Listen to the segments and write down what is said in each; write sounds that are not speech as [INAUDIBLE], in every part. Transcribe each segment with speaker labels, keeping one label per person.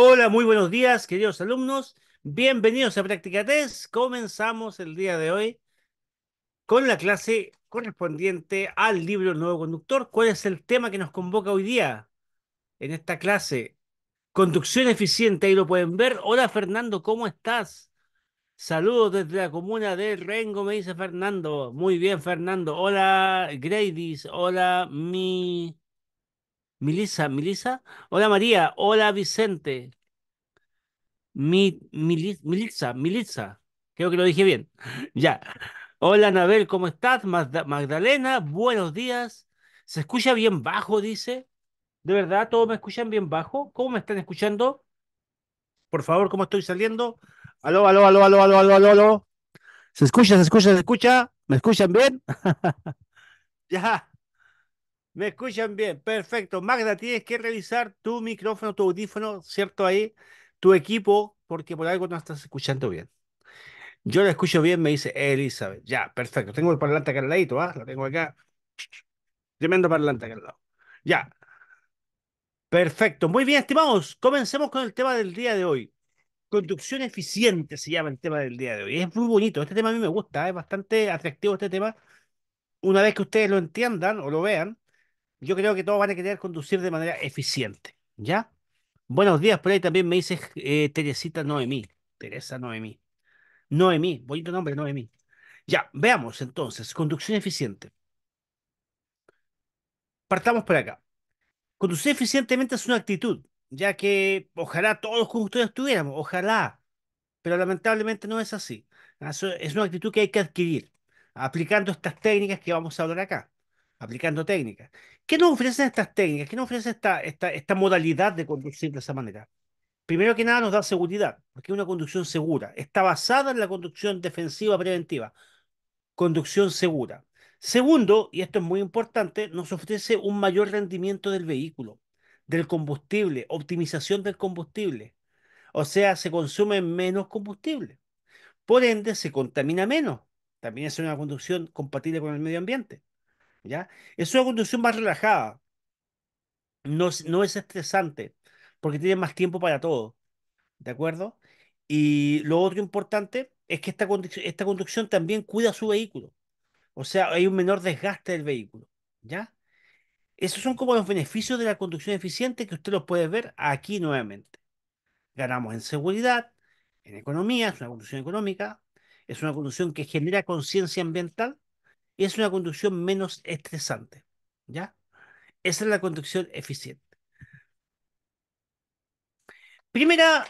Speaker 1: Hola, muy buenos días, queridos alumnos. Bienvenidos a Test. Comenzamos el día de hoy con la clase correspondiente al libro Nuevo Conductor. ¿Cuál es el tema que nos convoca hoy día en esta clase? Conducción eficiente, ahí lo pueden ver. Hola, Fernando, ¿cómo estás? Saludos desde la comuna de Rengo, me dice Fernando. Muy bien, Fernando. Hola, Gradis. Hola, mi Milisa, Milisa. Hola María, hola Vicente. Mi, Milisa, Milisa. Creo que lo dije bien. [LAUGHS] ya. Hola Anabel, ¿cómo estás? Magdalena, buenos días. ¿Se escucha bien bajo? Dice. ¿De verdad todos me escuchan bien bajo? ¿Cómo me están escuchando? Por favor, ¿cómo estoy saliendo? Aló, aló, aló, aló, aló, aló, aló, aló. ¿Se escucha, se escucha, se escucha? ¿Me escuchan bien? [LAUGHS] ya. Me escuchan bien, perfecto. Magda, tienes que revisar tu micrófono, tu audífono, ¿cierto? Ahí, tu equipo, porque por algo no estás escuchando bien. Yo la escucho bien, me dice Elizabeth. Ya, perfecto. Tengo el parlante acá al ladito, ¿ah? Lo tengo acá. Tremendo parlante acá al lado. Ya. Perfecto. Muy bien, estimados. Comencemos con el tema del día de hoy. Conducción eficiente se llama el tema del día de hoy. Es muy bonito. Este tema a mí me gusta. Es bastante atractivo este tema. Una vez que ustedes lo entiendan o lo vean, yo creo que todos van a querer conducir de manera eficiente, ¿ya? Buenos días, por ahí también me dice eh, Teresita Noemí, Teresa Noemí. Noemí, bonito nombre, Noemí. Ya, veamos entonces, conducción eficiente. Partamos por acá. Conducir eficientemente es una actitud, ya que ojalá todos los conductores tuviéramos, ojalá, pero lamentablemente no es así. Ah, es una actitud que hay que adquirir aplicando estas técnicas que vamos a hablar acá aplicando técnicas. ¿Qué nos ofrecen estas técnicas? ¿Qué nos ofrece esta, esta, modalidad de conducir de esa manera? Primero que nada nos da seguridad, porque es una conducción segura. Está basada en la conducción defensiva preventiva. Conducción segura. Segundo, y esto es muy importante, nos ofrece un mayor rendimiento del vehículo, del combustible, optimización del combustible. O sea, se consume menos combustible. Por ende, se contamina menos. También es una conducción compatible con el medio ambiente. Es una conducción más relajada, no, es estresante, porque tiene más tiempo para todo, ¿de acuerdo? Y lo otro importante es que esta, conducción, esta conducción también cuida su vehículo, o sea, hay un menor desgaste del vehículo, ¿ya? Esos son como los beneficios de la conducción eficiente que usted los puede ver aquí nuevamente. Ganamos en seguridad, en economía, es una conducción económica, es una conducción que genera conciencia ambiental y es una conducción menos estresante. ¿Ya? Esa es la conducción eficiente. Primera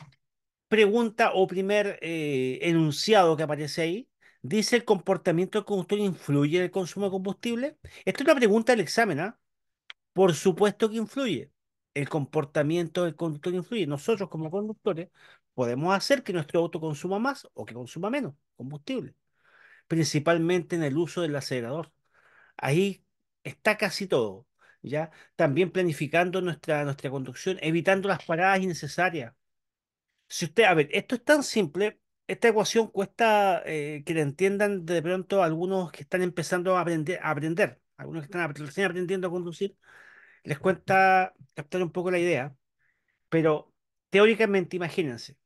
Speaker 1: pregunta o primer eh, enunciado que aparece ahí. Dice, ¿el comportamiento del conductor influye en el consumo de combustible? Esta es una pregunta del examen, ¿ah? Por supuesto que influye. El comportamiento del conductor influye. Nosotros como conductores podemos hacer que nuestro auto consuma más o que consuma menos combustible principalmente en el uso del acelerador. Ahí está casi todo, ¿ya? También planificando nuestra, nuestra conducción, evitando las paradas innecesarias. Si usted, a ver, esto es tan simple, esta ecuación cuesta eh, que la entiendan de pronto algunos que están empezando a aprender, algunos que están aprendiendo a conducir, les cuesta captar un poco la idea, pero teóricamente, imagínense,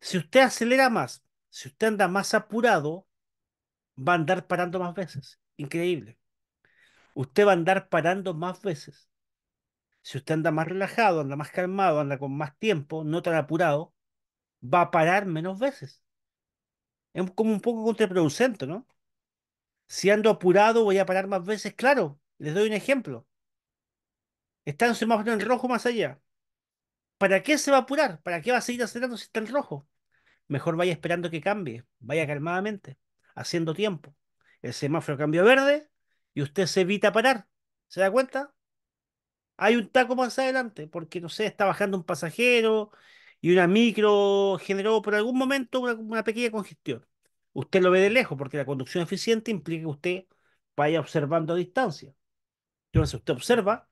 Speaker 1: si usted acelera más, si usted anda más apurado, va a andar parando más veces. Increíble. Usted va a andar parando más veces. Si usted anda más relajado, anda más calmado, anda con más tiempo, no tan apurado, va a parar menos veces. Es como un poco contraproducente, ¿no? Si ando apurado, voy a parar más veces, claro. Les doy un ejemplo. Está en semáforo en rojo más allá. ¿Para qué se va a apurar? ¿Para qué va a seguir acelerando si está en rojo? Mejor vaya esperando que cambie, vaya calmadamente haciendo tiempo. El semáforo cambia verde y usted se evita parar. ¿Se da cuenta? Hay un taco más adelante porque, no sé, está bajando un pasajero y una micro generó por algún momento una, pequeña congestión. Usted lo ve de lejos porque la conducción eficiente implica que usted vaya observando a distancia. Entonces usted observa,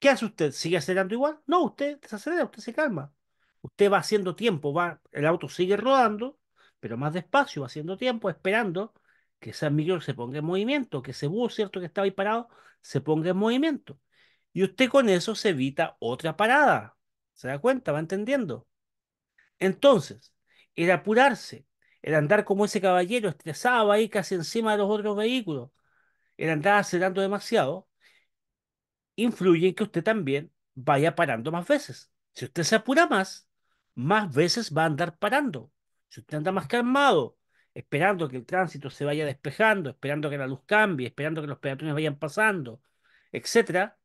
Speaker 1: ¿qué hace usted? ¿Sigue acelerando igual? No, usted desacelera, usted se calma. Usted va haciendo tiempo, va, el auto sigue rodando pero más despacio, haciendo tiempo, esperando que ese micro se ponga en movimiento, que ese bus, ¿cierto? Que estaba ahí parado, se ponga en movimiento. Y usted con eso se evita otra parada. ¿Se da cuenta? ¿Va entendiendo? Entonces, el apurarse, el andar como ese caballero estresado ahí casi encima de los otros vehículos, el andar acelerando demasiado, influye en que usted también vaya parando más veces. Si usted se apura más, más veces va a andar parando. Si usted anda más calmado, esperando que el tránsito se vaya despejando, esperando que la luz cambie, esperando que los peatones vayan pasando, etcétera,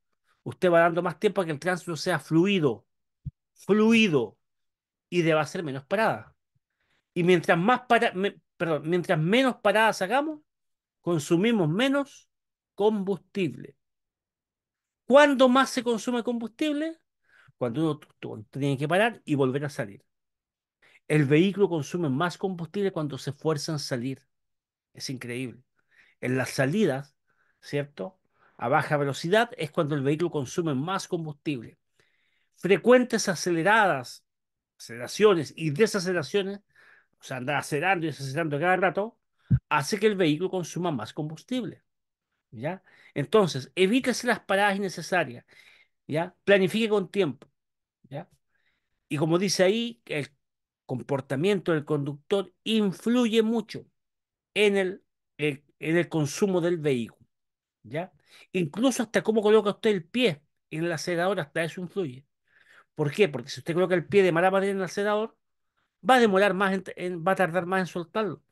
Speaker 1: usted va dando más tiempo a que el tránsito sea fluido, fluido, y deba ser menos paradas. Y mientras más mientras menos paradas hagamos, consumimos menos combustible. ¿Cuándo más se consume combustible? Cuando uno tiene que parar y volver a salir. El vehículo consume más combustible cuando se esfuerza en salir. Es increíble. En las salidas, ¿cierto? A baja velocidad es cuando el vehículo consume más combustible. Frecuentes aceleradas, aceleraciones y desaceleraciones, o sea, andar acelerando y desacelerando cada rato, hace que el vehículo consuma más combustible. ¿Ya? Entonces, evítese las paradas innecesarias. ¿Ya? Planifique con tiempo. ¿Ya? Y como dice ahí, el comportamiento del conductor influye mucho en el, eh, el consumo del vehículo. ¿ya? Incluso hasta cómo coloca usted el pie en el acelerador, hasta eso influye. ¿Por qué? Porque si usted coloca el pie de mala manera en el acelerador, va a demorar más, va a tardar más en soltarlo.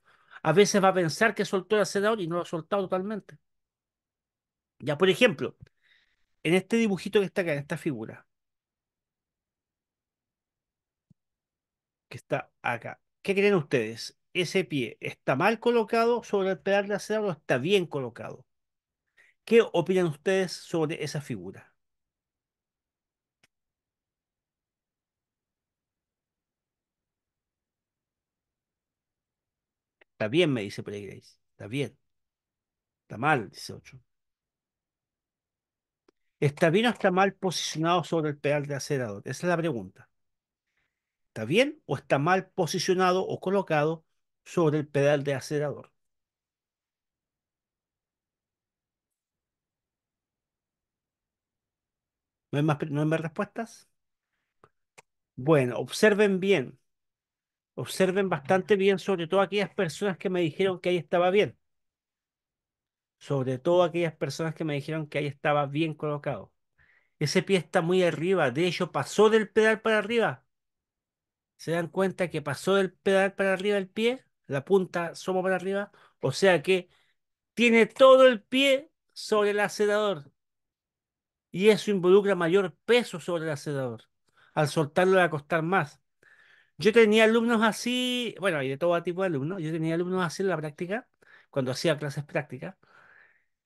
Speaker 1: A veces va a pensar que soltó el acelerador y no lo ha soltado totalmente. Ya, por ejemplo, en este dibujito que está acá, en esta figura, que está acá. ¿Qué creen ustedes? ¿Ese pie está mal colocado sobre el pedal de acelerador o está bien colocado? ¿Qué opinan ustedes sobre esa figura? Está bien, me dice Peregris. Está bien. Está mal, dice 8. ¿Está bien o está mal posicionado sobre el pedal de acelerador? Esa es la pregunta está bien o está mal posicionado o colocado sobre el pedal de acelerador. ¿No hay, más, respuestas? Bueno, observen bien. Observen bastante bien, sobre todo aquellas personas que me dijeron que ahí estaba bien. Sobre todo aquellas personas que me dijeron que ahí estaba bien colocado. Ese pie está muy arriba, de hecho pasó del pedal para arriba, se dan cuenta que pasó del pedal para arriba el pie, la punta somo para arriba, o sea que tiene todo el pie sobre el acelerador. Y eso involucra mayor peso sobre el acelerador. Al soltarlo va a costar más. Yo tenía alumnos así, bueno, hay de todo tipo de alumnos. Yo tenía alumnos así en la práctica, cuando hacía clases prácticas.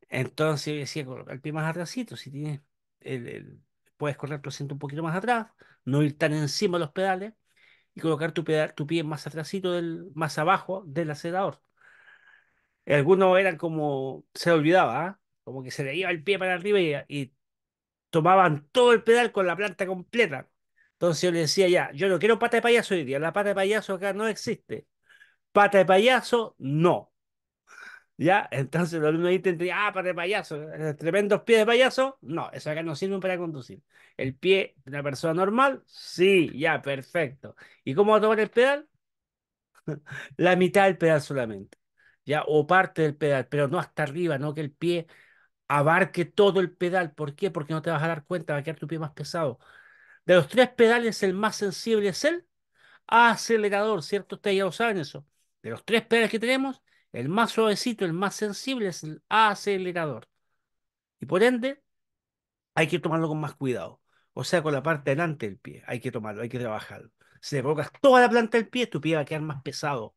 Speaker 1: Entonces yo decía, el pie más atrásito, si tienes el, puedes correr tu asiento un poquito más atrás, no ir tan encima de los pedales y colocar tu, pie, tu pie más atrásito, del, más abajo del acelerador. Algunos eran como, se olvidaba, ¿ah? como que se le iba el pie para arriba y, y, tomaban todo el pedal con la planta completa. Entonces yo le decía ya, yo no quiero pata de payaso hoy día, la pata de payaso acá no existe. Pata de payaso, no. ¿Ya? Entonces los alumnos tendría ah, para el payaso, eh, tremendos pies de payaso. No, eso acá no sirve para conducir. El pie de una persona normal, sí, ya, perfecto. ¿Y cómo va a tomar el pedal? [LAUGHS] La mitad del pedal solamente, ¿ya? O parte del pedal, pero no hasta arriba, no que el pie abarque todo el pedal. ¿Por qué? Porque no te vas a dar cuenta, va a quedar tu pie más pesado. De los tres pedales, el más sensible es el acelerador, ¿cierto? Ustedes ya lo saben eso. De los tres pedales que tenemos, el más suavecito, el más sensible es el acelerador. Y por ende, hay que tomarlo con más cuidado. O sea, con la parte delante del pie, hay que tomarlo, hay que trabajarlo. Si le colocas toda la planta del pie, tu pie va a quedar más pesado.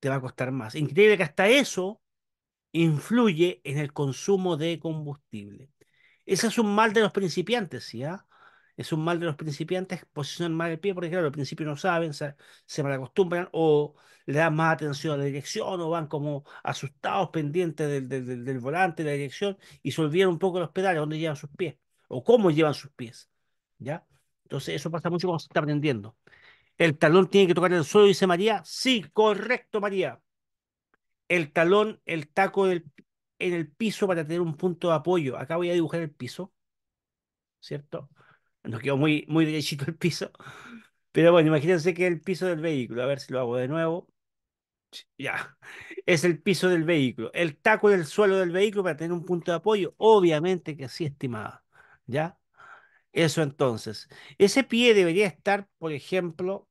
Speaker 1: Te va a costar más. Increíble que hasta eso influye en el consumo de combustible. Ese es un mal de los principiantes, ¿sí? ¿Ah? es un mal de los principiantes, posicionan mal el pie, porque claro, al principio no saben, se, se malacostumbran o le dan más atención a la dirección o van como asustados pendientes del, volante, de la dirección y se olvidan un poco los pedales, dónde llevan sus pies o cómo llevan sus pies. ¿ya? Entonces eso pasa mucho cuando se está aprendiendo. ¿El talón tiene que tocar el suelo? Dice María. Sí, correcto, María. El talón, el taco en el piso para tener un punto de apoyo. Acá voy a dibujar el piso, ¿cierto? nos quedó muy, muy derechito el piso. Pero bueno, imagínense que es el piso del vehículo, a ver si lo hago de nuevo. Ya, es el piso del vehículo, el taco del suelo del vehículo para tener un punto de apoyo, obviamente que así estimada, ¿ya? Eso entonces, ese pie debería estar, por ejemplo,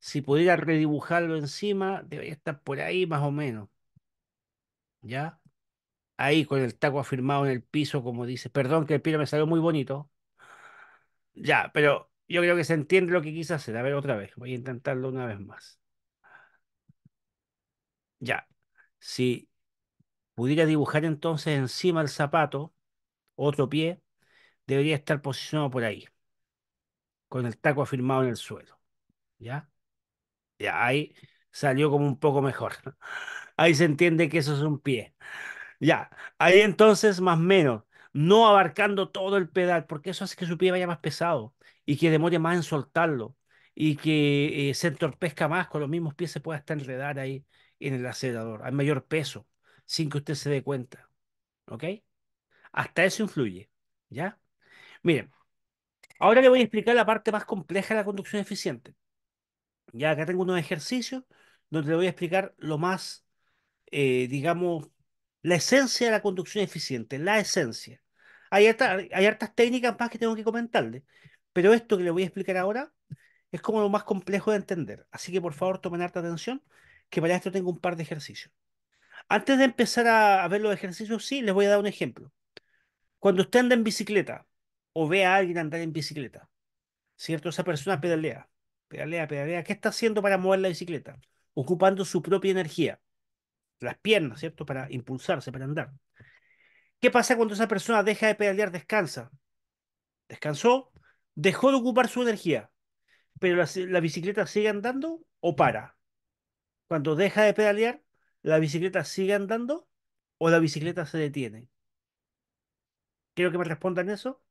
Speaker 1: si pudiera redibujarlo encima, debería estar por ahí más o menos, ¿ya? Ahí con el taco afirmado en el piso, como dice, perdón que el pie me salió muy bonito, ya, pero yo creo que se entiende lo que quise hacer. A ver, otra vez. Voy a intentarlo una vez más. Ya. Si pudiera dibujar entonces encima del zapato, otro pie, debería estar posicionado por ahí, con el taco afirmado en el suelo. ¿Ya? Ya, ahí salió como un poco mejor. [LAUGHS] Ahí se entiende que eso es un pie. Ya, ahí entonces más o menos no abarcando todo el pedal, porque eso hace que su pie vaya más pesado y que demore más en soltarlo y que eh, se entorpezca más, con los mismos pies se pueda hasta enredar ahí en el acelerador, hay mayor peso, sin que usted se dé cuenta. ¿Ok? Hasta eso influye. ¿Ya? Miren, ahora le voy a explicar la parte más compleja de la conducción eficiente. Ya acá tengo unos ejercicios donde le voy a explicar lo más, eh, digamos, la esencia de la conducción eficiente, la esencia. Hay, hay hartas técnicas más que tengo que comentarle, pero esto que le voy a explicar ahora es como lo más complejo de entender. Así que por favor tomen harta atención, que para esto tengo un par de ejercicios. Antes de empezar a, a ver los ejercicios, sí, les voy a dar un ejemplo. Cuando usted anda en bicicleta o ve a alguien andar en bicicleta, ¿cierto? Esa persona pedalea, pedalea, pedalea. ¿Qué está haciendo para mover la bicicleta? Ocupando su propia energía las piernas, ¿cierto? Para impulsarse, para andar. ¿Qué pasa cuando esa persona deja de pedalear? Descansa. Descansó, dejó de ocupar su energía, pero la, bicicleta sigue andando o para. Cuando deja de pedalear, la bicicleta sigue andando o la bicicleta se detiene. Quiero que me respondan eso.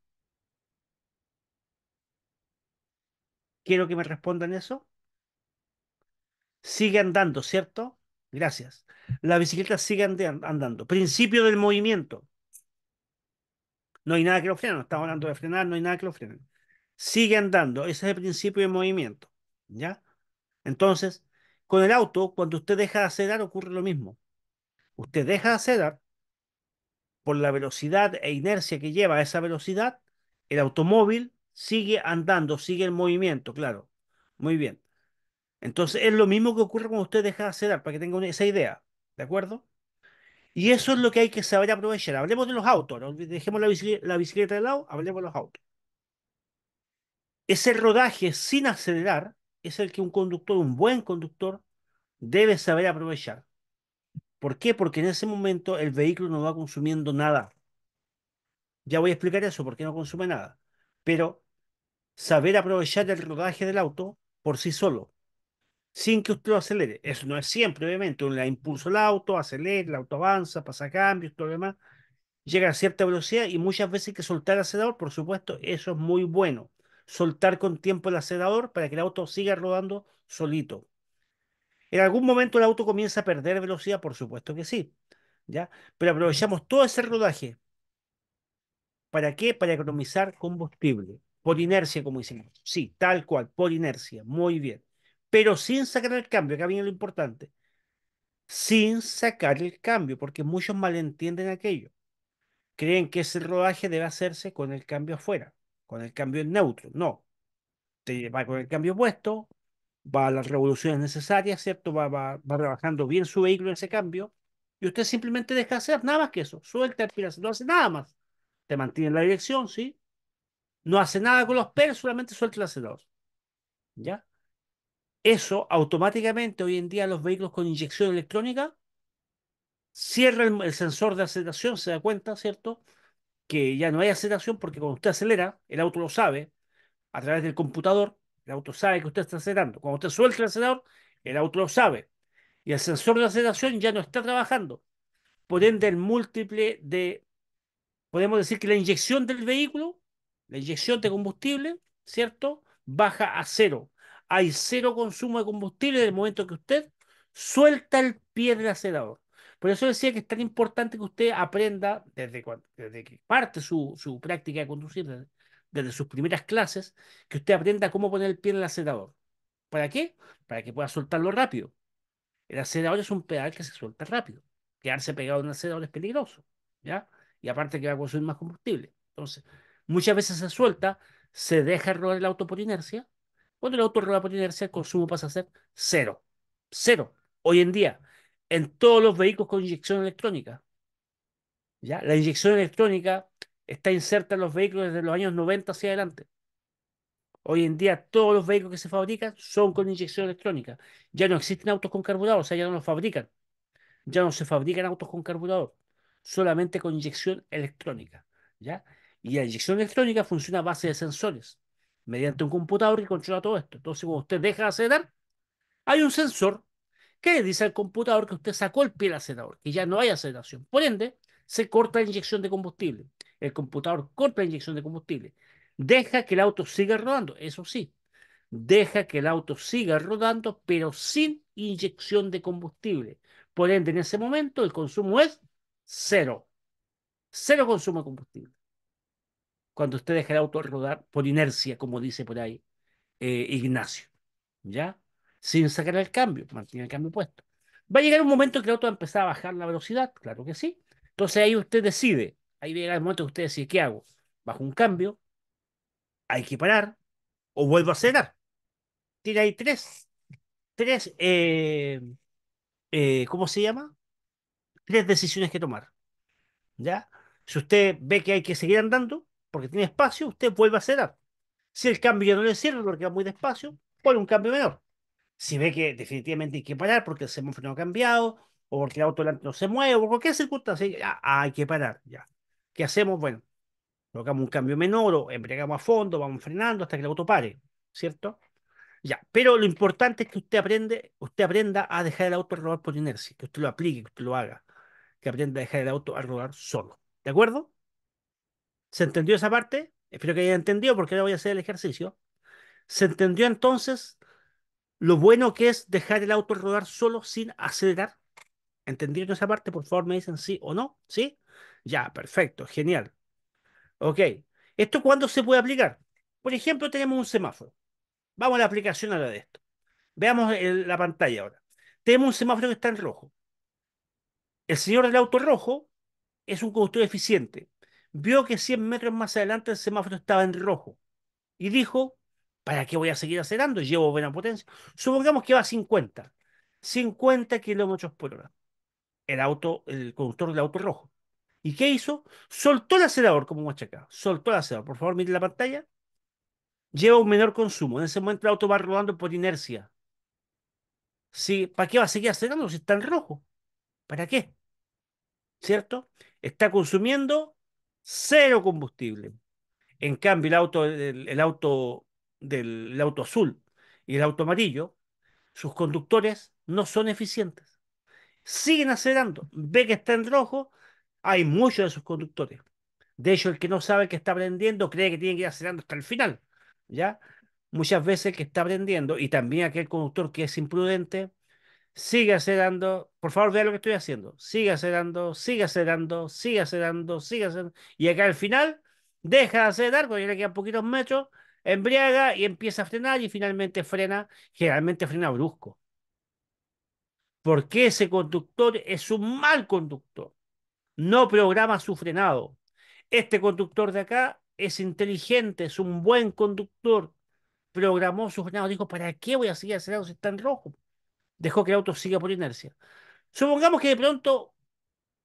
Speaker 1: Quiero que me respondan eso. Sigue andando, ¿cierto? Gracias. La bicicleta sigue andando. Principio del movimiento. No hay nada que lo frene, no estamos hablando de frenar, no hay nada que lo frene. Sigue andando, ese es el principio del movimiento. ¿Ya? Entonces, con el auto, cuando usted deja de acelerar, ocurre lo mismo. Usted deja de acelerar por la velocidad e inercia que lleva a esa velocidad, el automóvil sigue andando, sigue el movimiento, claro. Muy bien. Entonces es lo mismo que ocurre cuando usted deja de acelerar, para que tenga esa idea, ¿de acuerdo? Y eso es lo que hay que saber aprovechar. Hablemos de los autos, dejemos la bicicleta, la de lado, hablemos de los autos. Ese rodaje sin acelerar es el que un conductor, un buen conductor, debe saber aprovechar. ¿Por qué? Porque en ese momento el vehículo no va consumiendo nada. Ya voy a explicar eso, porque no consume nada. Pero saber aprovechar el rodaje del auto por sí solo sin que usted lo acelere. Eso no es siempre, obviamente. Uno le impulso el auto, acelera, el auto avanza, pasa cambios, todo lo demás. Llega a cierta velocidad y muchas veces hay que soltar el acelerador, por supuesto, eso es muy bueno. Soltar con tiempo el acelerador para que el auto siga rodando solito. En algún momento el auto comienza a perder velocidad, por supuesto que sí. ¿ya? Pero aprovechamos todo ese rodaje. ¿Para qué? Para economizar combustible. Por inercia, como decimos. Sí, tal cual, por inercia. Muy bien pero sin sacar el cambio, acá viene lo importante, sin sacar el cambio, porque muchos malentienden aquello. Creen que ese rodaje debe hacerse con el cambio afuera, con el cambio en neutro. No, te va con el cambio puesto, va a las revoluciones necesarias, ¿cierto? Va, va, rebajando bien su vehículo en ese cambio, y usted simplemente deja hacer nada más que eso, suelta el pilazo, no hace nada más. Te mantiene en la dirección, ¿sí? No hace nada con los perros. solamente suelta el acelerador. ¿Ya? eso automáticamente hoy en día los vehículos con inyección electrónica cierran el, sensor de aceleración, se da cuenta, ¿cierto? Que ya no hay aceleración porque cuando usted acelera, el auto lo sabe a través del computador, el auto sabe que usted está acelerando. Cuando usted suelta el acelerador, el auto lo sabe. Y el sensor de aceleración ya no está trabajando. Por ende, el múltiple de, podemos decir que la inyección del vehículo, la inyección de combustible, ¿cierto? Baja a cero hay cero consumo de combustible en el momento que usted suelta el pie del acelerador. Por eso decía que es tan importante que usted aprenda desde, que parte su, práctica de conducir, desde, sus primeras clases, que usted aprenda cómo poner el pie en el acelerador. ¿Para qué? Para que pueda soltarlo rápido. El acelerador es un pedal que se suelta rápido. Quedarse pegado en un acelerador es peligroso. ¿ya? Y aparte que va a consumir más combustible. Entonces, muchas veces se suelta, se deja rodar el auto por inercia cuando el auto el consumo pasa a ser cero. Cero. Hoy en día, en todos los vehículos con inyección electrónica. ¿ya? La inyección electrónica está inserta en los vehículos desde los años 90 hacia adelante. Hoy en día todos los vehículos que se fabrican son con inyección electrónica. Ya no existen autos con carburador, o sea, ya no los fabrican. Ya no se fabrican autos con carburador, solamente con inyección electrónica. ¿ya? Y la inyección electrónica funciona a base de sensores mediante un computador que controla todo esto. Entonces, cuando usted deja de acelerar, hay un sensor que le dice al computador que usted sacó el pie del acelerador, que ya no hay aceleración. Por ende, se corta la inyección de combustible. El computador corta la inyección de combustible. Deja que el auto siga rodando, eso sí. Deja que el auto siga rodando, pero sin inyección de combustible. Por ende, en ese momento el consumo es cero. Cero consumo de combustible cuando usted deja el auto rodar por inercia, como dice por ahí eh, Ignacio, ¿ya? Sin sacar el cambio, mantiene el cambio puesto. Va a llegar un momento que el auto va a empezar a bajar la velocidad, claro que sí. Entonces ahí usted decide, ahí llega el momento que usted decide, ¿qué hago? ¿Bajo un cambio? ¿Hay que parar? ¿O vuelvo a acelerar? Tiene ahí tres, tres, eh, eh, ¿cómo se llama? Tres decisiones que tomar, ¿ya? Si usted ve que hay que seguir andando, porque tiene espacio, usted vuelve a cerrar. Si el cambio ya no le sirve porque va muy despacio, pone un cambio menor. Si ve que definitivamente hay que parar porque el semáforo no ha cambiado, o porque el auto delante no se mueve, o por cualquier circunstancia, hay que parar, ya. ¿Qué hacemos? Bueno, colocamos un cambio menor o embriagamos a fondo, vamos frenando hasta que el auto pare, ¿cierto? Ya, pero lo importante es que usted aprende, usted aprenda a dejar el auto rodar por inercia, que usted lo aplique, que usted lo haga, que aprenda a dejar el auto a rodar solo. ¿De acuerdo? ¿Se entendió esa parte? Espero que haya entendido porque ahora voy a hacer el ejercicio. ¿Se entendió entonces lo bueno que es dejar el auto rodar solo sin acelerar? ¿Entendieron esa parte? Por favor, me dicen sí o no. ¿Sí? Ya, perfecto, genial. Ok. ¿Esto cuándo se puede aplicar? Por ejemplo, tenemos un semáforo. Vamos a la aplicación ahora de esto. Veamos la pantalla ahora. Tenemos un semáforo que está en rojo. El señor del auto rojo es un conductor eficiente vio que 100 metros más adelante el semáforo estaba en rojo y dijo, ¿para qué voy a seguir acelerando? Llevo buena potencia. Supongamos que va a 50, 50 kilómetros por hora. El auto, el conductor del auto rojo. ¿Y qué hizo? Soltó el acelerador como acá. Soltó el acelerador. Por favor, mire la pantalla. Lleva un menor consumo. En ese momento el auto va rodando por inercia. ¿Sí? ¿Para qué va a seguir acelerando si está en rojo? ¿Para qué? ¿Cierto? Está consumiendo cero combustible. En cambio, el auto, auto del auto azul y el auto amarillo, sus conductores no son eficientes. Siguen acelerando. Ve que está en rojo, hay muchos de sus conductores. De hecho, el que no sabe que está aprendiendo cree que tiene que ir acelerando hasta el final. ¿Ya? Muchas veces el que está aprendiendo, y también aquel conductor que es imprudente, Sigue acelerando, por favor vea lo que estoy haciendo, Sigue acelerando, sigue acelerando, sigue acelerando, sigue acelerando. y acá al final deja de acelerar porque ya le quedan poquitos metros, embriaga y empieza a frenar y finalmente frena, generalmente frena brusco. Porque ese conductor es un mal conductor, no programa su frenado. Este conductor de acá es inteligente, es un buen conductor, programó su frenado, dijo, ¿para qué voy a seguir acelerando si está en rojo? dejó que el auto siga por inercia. Supongamos que de pronto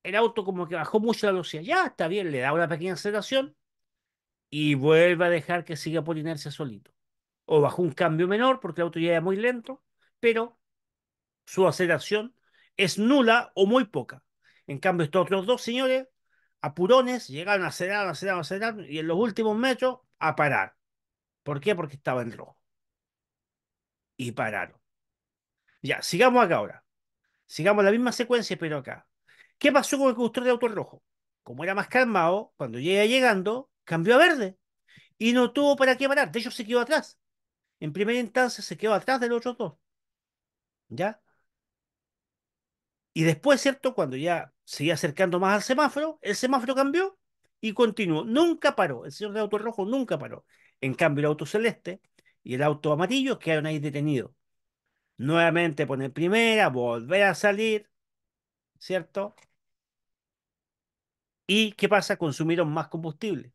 Speaker 1: el auto como que bajó mucho la velocidad. Ya está bien, le da una pequeña aceleración y vuelve a dejar que siga por inercia solito. O bajó un cambio menor porque el auto ya era muy lento, pero su aceleración es nula o muy poca. En cambio, estos otros dos señores, apurones, llegaron a acelerar, acelerar, acelerar y en los últimos metros a parar. ¿Por qué? Porque estaba en rojo. Y pararon. Ya, sigamos acá ahora. Sigamos la misma secuencia, pero acá. ¿Qué pasó con el conductor de auto rojo? Como era más calmado, cuando llega llegando, cambió a verde y no tuvo para qué parar. De hecho, se quedó atrás. En primera instancia, se quedó atrás de los otros dos. ¿Ya? Y después, ¿cierto? Cuando ya seguía acercando más al semáforo, el semáforo cambió y continuó. Nunca paró. El señor de auto rojo nunca paró. En cambio, el auto celeste y el auto amarillo quedaron ahí detenidos nuevamente poner primera, volver a salir, ¿cierto? ¿Y qué pasa? Consumieron más combustible.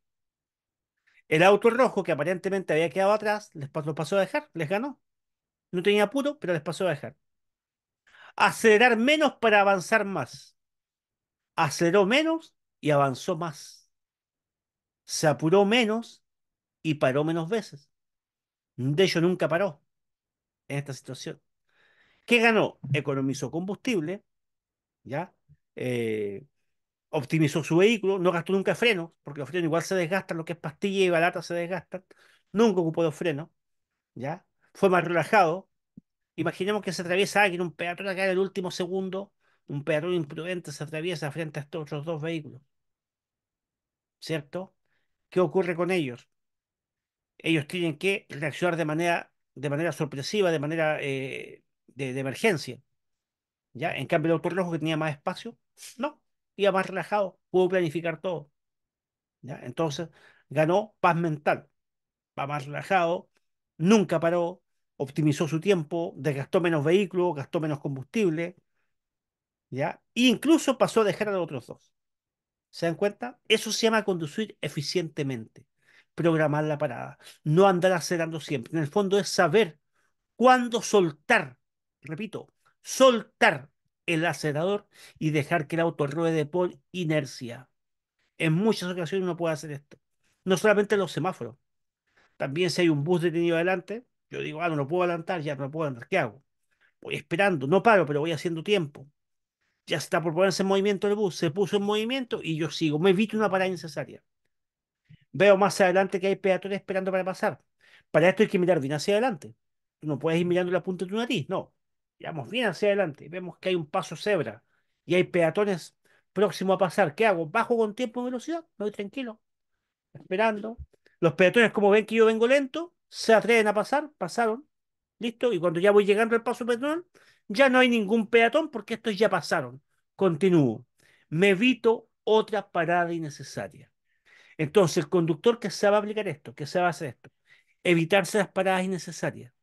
Speaker 1: El auto rojo, que aparentemente había quedado atrás, les pasó a dejar, les ganó. No tenía apuro, pero les pasó a dejar. Acelerar menos para avanzar más. Aceleró menos y avanzó más. Se apuró menos y paró menos veces. De hecho, nunca paró en esta situación. ¿Qué ganó? Economizó combustible, ¿ya? Eh, optimizó su vehículo, no gastó nunca freno, porque los frenos igual se desgastan, lo que es pastilla y balata se desgastan, nunca ocupó dos frenos, ¿ya? Fue más relajado. Imaginemos que se atraviesa alguien, un peatón acá en el último segundo, un peatón imprudente se atraviesa frente a estos otros dos vehículos. ¿Cierto? ¿Qué ocurre con ellos? Ellos tienen que reaccionar de manera, de manera sorpresiva, de manera eh, de, emergencia. ¿ya? En cambio, el autor rojo que tenía más espacio, no, iba más relajado, pudo planificar todo. ¿ya? Entonces, ganó paz mental, va más relajado, nunca paró, optimizó su tiempo, desgastó menos vehículos, gastó menos combustible, ¿ya? E incluso pasó a dejar a los otros dos. ¿Se dan cuenta? Eso se llama conducir eficientemente, programar la parada, no andar acelerando siempre. En el fondo es saber cuándo soltar repito, soltar el acelerador y dejar que el auto ruede por inercia. En muchas ocasiones uno puede hacer esto. No solamente los semáforos. También si hay un bus detenido adelante, yo digo, ah, no lo puedo adelantar, ya no lo puedo adelantar, ¿qué hago? Voy esperando, no paro, pero voy haciendo tiempo. Ya está por ponerse en movimiento el bus, se puso en movimiento y yo sigo. Me evito una parada innecesaria. Veo más adelante que hay peatones esperando para pasar. Para esto hay que mirar bien hacia adelante. No puedes ir mirando la punta de tu nariz, no vamos bien hacia adelante. Vemos que hay un paso cebra y hay peatones próximos a pasar. ¿Qué hago? ¿Bajo con tiempo y velocidad? Me voy tranquilo, esperando. Los peatones, como ven que yo vengo lento, se atreven a pasar, pasaron. ¿Listo? Y cuando ya voy llegando al paso peatonal, ya no hay ningún peatón porque estos ya pasaron. Continúo. Me evito otra parada innecesaria. Entonces, el conductor que se va a aplicar esto, que se va a hacer esto, evitarse las paradas innecesarias,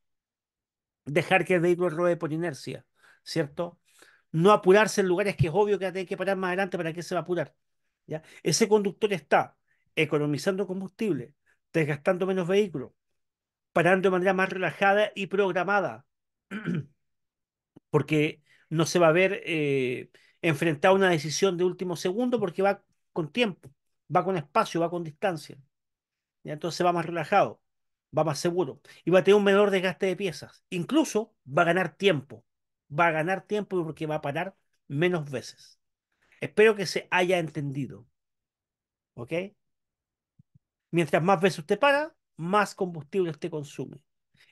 Speaker 1: dejar que el vehículo ruede por inercia, ¿cierto? No apurarse en lugares que es obvio que hay que parar más adelante, ¿para qué se va a apurar? ¿Ya? Ese conductor está economizando combustible, desgastando menos vehículo, parando de manera más relajada y programada, [CLEARS THROAT] porque no se va a ver eh, enfrentado a una decisión de último segundo porque va con tiempo, va con espacio, va con distancia. entonces Entonces va más relajado va más seguro y va a tener un menor desgaste de piezas. Incluso va a ganar tiempo. Va a ganar tiempo porque va a parar menos veces. Espero que se haya entendido. ¿Ok? Mientras más veces usted para, más combustible usted consume.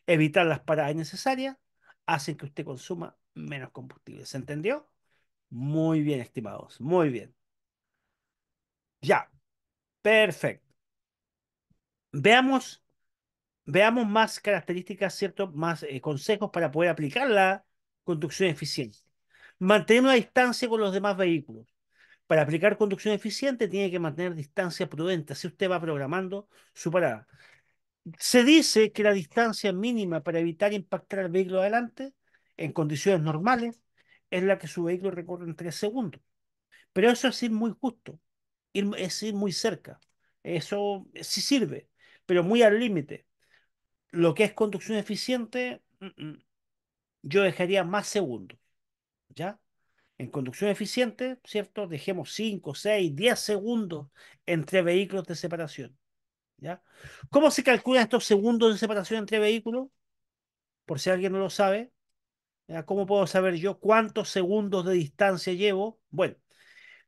Speaker 1: Evitar las paradas innecesarias hacen que usted consuma menos combustible. ¿Se entendió? Muy bien, estimados. Muy bien. Ya. Perfecto. Veamos veamos más características, ¿cierto? Más eh, consejos para poder aplicar la conducción eficiente. Mantener una distancia con los demás vehículos. Para aplicar conducción eficiente tiene que mantener distancia prudente, así usted va programando su parada. Se dice que la distancia mínima para evitar impactar al vehículo adelante en condiciones normales es la que su vehículo recorre en tres segundos. Pero eso es ir muy justo, es ir muy cerca. Eso eh, sí sirve, pero muy al límite lo que es conducción eficiente, mm, mm, yo dejaría más segundos, ¿ya? En conducción eficiente, ¿cierto? Dejemos 5, 6, 10 segundos entre vehículos de separación, ¿ya? ¿Cómo se calculan estos segundos de separación entre vehículos? Por si alguien no lo sabe, ¿cómo puedo saber yo cuántos segundos de distancia llevo? Bueno,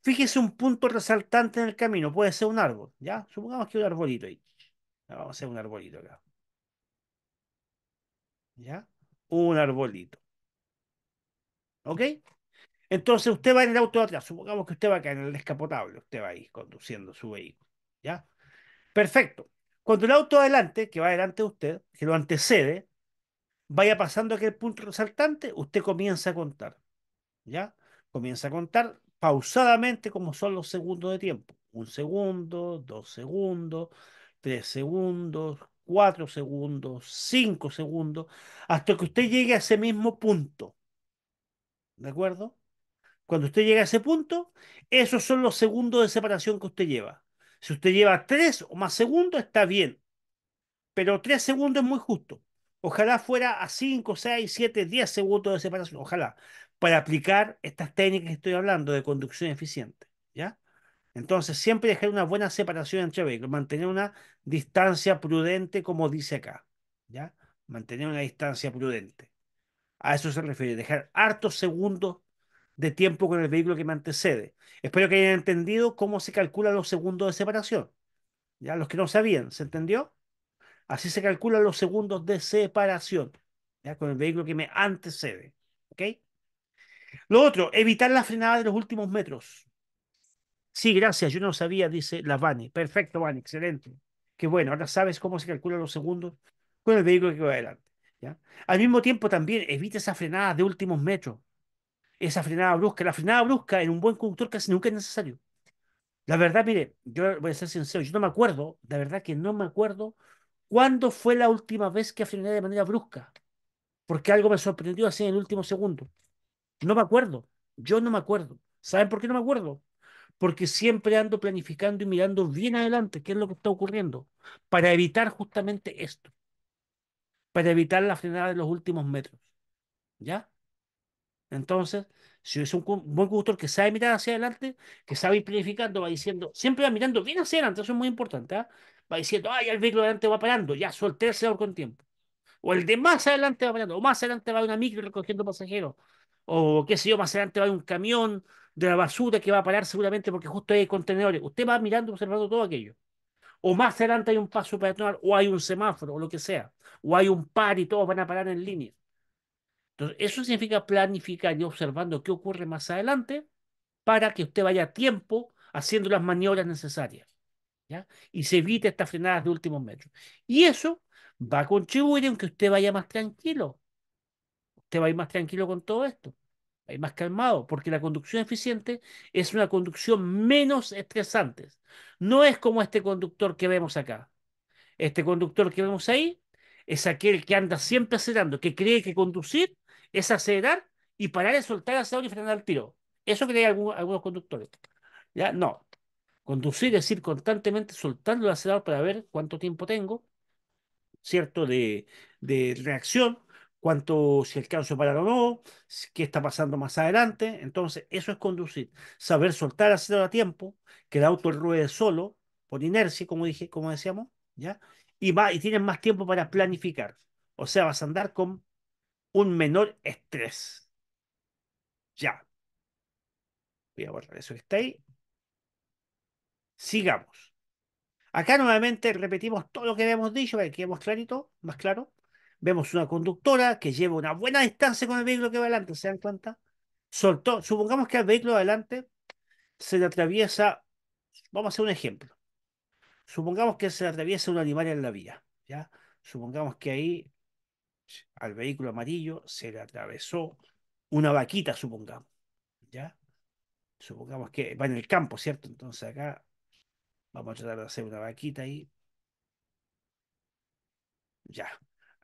Speaker 1: fíjese un punto resaltante en el camino, puede ser un árbol, ¿ya? Supongamos que un arbolito ahí. Vamos a hacer un arbolito acá. ¿ya? Un arbolito. ¿Ok? Entonces usted va en el auto de atrás, supongamos que usted va acá en el descapotable, usted va ahí conduciendo su vehículo, ¿ya? Perfecto. Cuando el auto adelante, que va adelante de usted, que lo antecede, vaya pasando aquel punto resaltante, usted comienza a contar, ¿ya? Comienza a contar pausadamente como son los segundos de tiempo. Un segundo, dos segundos, tres segundos, 4 segundos, 5 segundos, hasta que usted llegue a ese mismo punto. ¿De acuerdo? Cuando usted llegue a ese punto, esos son los segundos de separación que usted lleva. Si usted lleva 3 o más segundos, está bien. Pero 3 segundos es muy justo. Ojalá fuera a 5, 6, 7, 10 segundos de separación. Ojalá. Para aplicar estas técnicas que estoy hablando de conducción eficiente. ¿Ya? Entonces, siempre dejar una buena separación entre vehículos, mantener una distancia prudente, como dice acá. ¿Ya? Mantener una distancia prudente. A eso se refiere, dejar hartos segundos de tiempo con el vehículo que me antecede. Espero que hayan entendido cómo se calculan los segundos de separación. Ya los que no sabían, ¿se entendió? Así se calculan los segundos de separación ¿ya? con el vehículo que me antecede. ¿Ok? Lo otro, evitar la frenada de los últimos metros. Sí, gracias, yo no sabía, dice la Vani. Perfecto, Vani, excelente. Que bueno, ahora sabes cómo se calculan los segundos con el vehículo que va adelante. Al mismo tiempo también evita esa frenada de últimos metros, esa frenada brusca. La frenada brusca en un buen conductor casi nunca es necesario. La verdad, mire, yo voy a ser sincero, yo no me acuerdo, la verdad que no me acuerdo cuándo fue la última vez que frené de manera brusca, porque algo me sorprendió así en el último segundo. No me acuerdo, yo no me acuerdo. ¿Saben por qué no me acuerdo? porque siempre ando planificando y mirando bien adelante qué es lo que está ocurriendo, para evitar justamente esto, para evitar la frenada de los últimos metros. ¿Ya? Entonces, si es un buen conductor que sabe mirar hacia adelante, que sabe ir planificando, va diciendo, siempre va mirando bien hacia adelante, eso es muy importante, ¿ah? va diciendo, ¡ay! el vehículo adelante va parando, ya suelte el con tiempo. O el de más adelante va parando, o más adelante va una micro recogiendo pasajeros, o qué sé yo, más adelante va un camión, de la basura que va a parar seguramente porque justo hay contenedores. Usted va mirando, observando todo aquello. O más adelante hay un paso para peatonal, o hay un semáforo, o lo que sea. O hay un par y todos van a parar en línea. Entonces, eso significa planificar y observando qué ocurre más adelante para que usted vaya a tiempo haciendo las maniobras necesarias. ¿ya? Y se evite estas frenadas de últimos metros. Y eso va a contribuir en que usted vaya más tranquilo. Usted va a ir más tranquilo con todo esto más calmado, porque la conducción eficiente es una conducción menos estresante. No es como este conductor que vemos acá. Este conductor que vemos ahí es aquel que anda siempre acelerando, que cree que conducir es acelerar y parar de soltar el acelerador y frenar el tiro. Eso creen algunos, algunos conductores. ¿Ya? No. Conducir es ir constantemente soltando el acelerador para ver cuánto tiempo tengo, ¿cierto? De, de reacción cuánto, si alcanzo se paró o no, qué está pasando más adelante. Entonces, eso es conducir, saber soltar hacerlo a tiempo, que el auto ruede solo, por inercia, como dije, como decíamos, ¿ya? Y, va, y tienes más tiempo para planificar. O sea, vas a andar con un menor estrés. Ya. Voy a borrar eso que está ahí. Sigamos. Acá nuevamente repetimos todo lo que habíamos dicho para que más clarito, más claro vemos una conductora que lleva una buena distancia con el vehículo que va adelante, ¿se dan cuenta? Soltó, supongamos que al vehículo adelante se le atraviesa, vamos a hacer un ejemplo, supongamos que se le atraviesa un animal en la vía, ¿ya? Supongamos que ahí al vehículo amarillo se le atravesó una vaquita, supongamos, ¿ya? Supongamos que va en el campo, ¿cierto? Entonces acá vamos a tratar de hacer una vaquita ahí. Ya,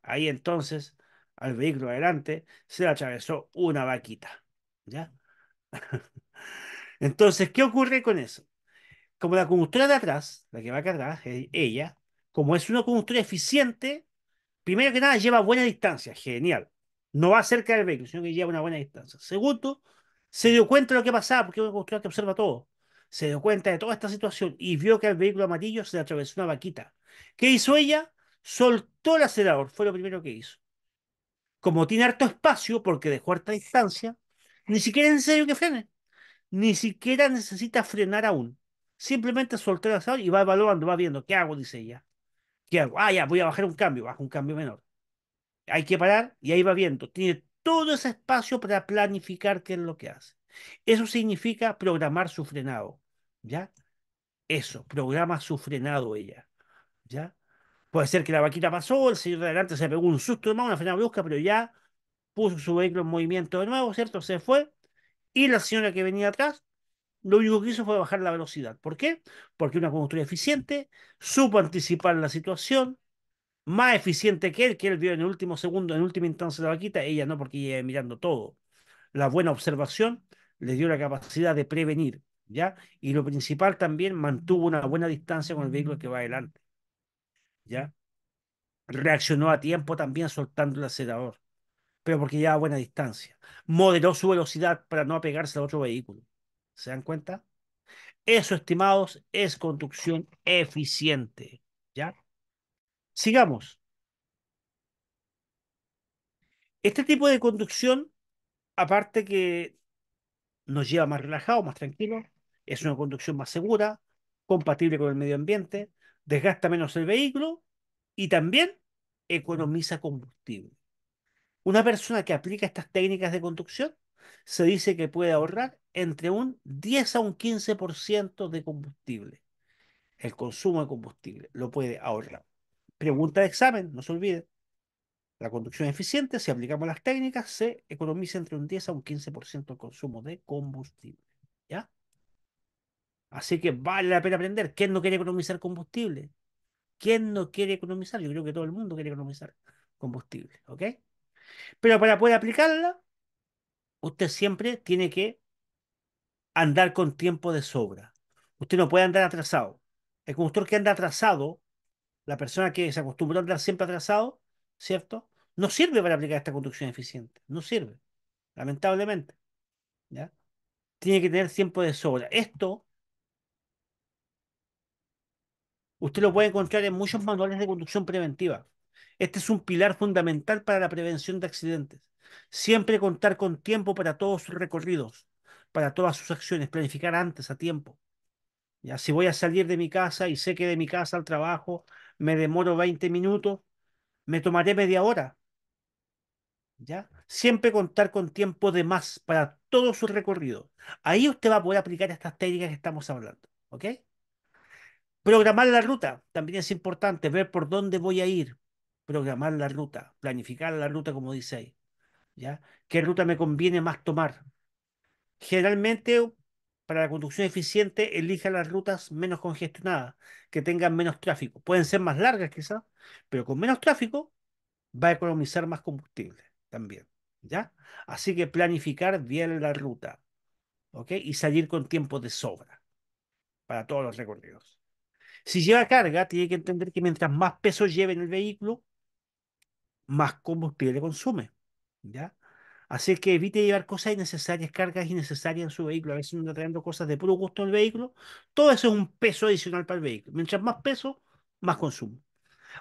Speaker 1: Ahí entonces, al vehículo adelante, se le atravesó una vaquita. ¿Ya? [LAUGHS] Entonces, ¿qué ocurre con eso? Como la conductora de atrás, la que va acá atrás, ella, como es una conductora eficiente, primero que nada lleva buena distancia, genial. No va cerca del vehículo, sino que lleva una buena distancia. Segundo, se dio cuenta de lo que pasaba, porque es una conductora que observa todo. Se dio cuenta de toda esta situación y vio que al vehículo amarillo se le atravesó una vaquita. ¿Qué hizo ella? soltó el acelerador, fue lo primero que hizo. Como tiene harto espacio, porque dejó harta distancia, ni siquiera es necesario que frene, ni siquiera necesita frenar aún. Simplemente soltó el acelerador y va evaluando, va viendo, ¿qué hago? Dice ella. ¿Qué hago? Ah, ya, voy a bajar un cambio, bajo un cambio menor. Hay que parar y ahí va viendo. Tiene todo ese espacio para planificar qué es lo que hace. Eso significa programar su frenado, ¿ya? Eso, programa su frenado ella, ¿ya? Puede ser que la vaquita pasó, el señor de adelante se pegó un susto de mano, una frenada brusca, pero ya puso su vehículo en movimiento de nuevo, ¿cierto? Se fue. Y la señora que venía atrás, lo único que hizo fue bajar la velocidad. ¿Por qué? Porque una conductora eficiente supo anticipar la situación, más eficiente que él, que él vio en el último segundo, en último instante la vaquita, ella no, porque iba mirando todo. La buena observación le dio la capacidad de prevenir, ¿ya? Y lo principal también mantuvo una buena distancia con el vehículo que va adelante. ¿ya? Reaccionó a tiempo también soltando el acelerador, pero porque ya a buena distancia. Moderó su velocidad para no apegarse al otro vehículo. ¿Se dan cuenta? Eso, estimados, es conducción eficiente, ¿ya? Sigamos. Este tipo de conducción, aparte que nos lleva más relajado, más tranquilo, es una conducción más segura, compatible con el medio ambiente, desgasta menos el vehículo y también economiza combustible. Una persona que aplica estas técnicas de conducción se dice que puede ahorrar entre un 10 a un 15% de combustible. El consumo de combustible lo puede ahorrar. Pregunta de examen, no se olvide. La conducción eficiente, si aplicamos las técnicas, se economiza entre un 10 a un 15% el consumo de combustible. ¿Ya? Así que vale la pena aprender. ¿Quién no quiere economizar combustible? ¿Quién no quiere economizar? Yo creo que todo el mundo quiere economizar combustible, ¿ok? Pero para poder aplicarla, usted siempre tiene que andar con tiempo de sobra. Usted no puede andar atrasado. El conductor que anda atrasado, la persona que se acostumbró a andar siempre atrasado, ¿cierto? No sirve para aplicar esta conducción eficiente. No sirve, lamentablemente. ¿ya? Tiene que tener tiempo de sobra. Esto Usted lo puede encontrar en muchos manuales de conducción preventiva. Este es un pilar fundamental para la prevención de accidentes. Siempre contar con tiempo para todos sus recorridos, para todas sus acciones, planificar antes a tiempo. Ya, si voy a salir de mi casa y sé que de mi casa al trabajo me demoro 20 minutos, me tomaré media hora. ¿Ya? Siempre contar con tiempo de más para todos sus recorridos. Ahí usted va a poder aplicar estas técnicas que estamos hablando. ¿Ok? Programar la ruta también es importante, ver por dónde voy a ir, programar la ruta, planificar la ruta, como dice ahí. ¿ya? ¿Qué ruta me conviene más tomar? Generalmente, para la conducción eficiente, elija las rutas menos congestionadas, que tengan menos tráfico. Pueden ser más largas quizás, pero con menos tráfico va a economizar más combustible también. ¿ya? Así que planificar bien la ruta y salir con tiempo de sobra para todos los recorridos. Si lleva carga, tiene que entender que mientras más peso lleve en el vehículo, más combustible consume. ¿Ya? Así que evite llevar cosas innecesarias, cargas innecesarias en su vehículo. A veces uno está trayendo cosas de puro gusto en el vehículo. Todo eso es un peso adicional para el vehículo. Mientras más peso, más consumo.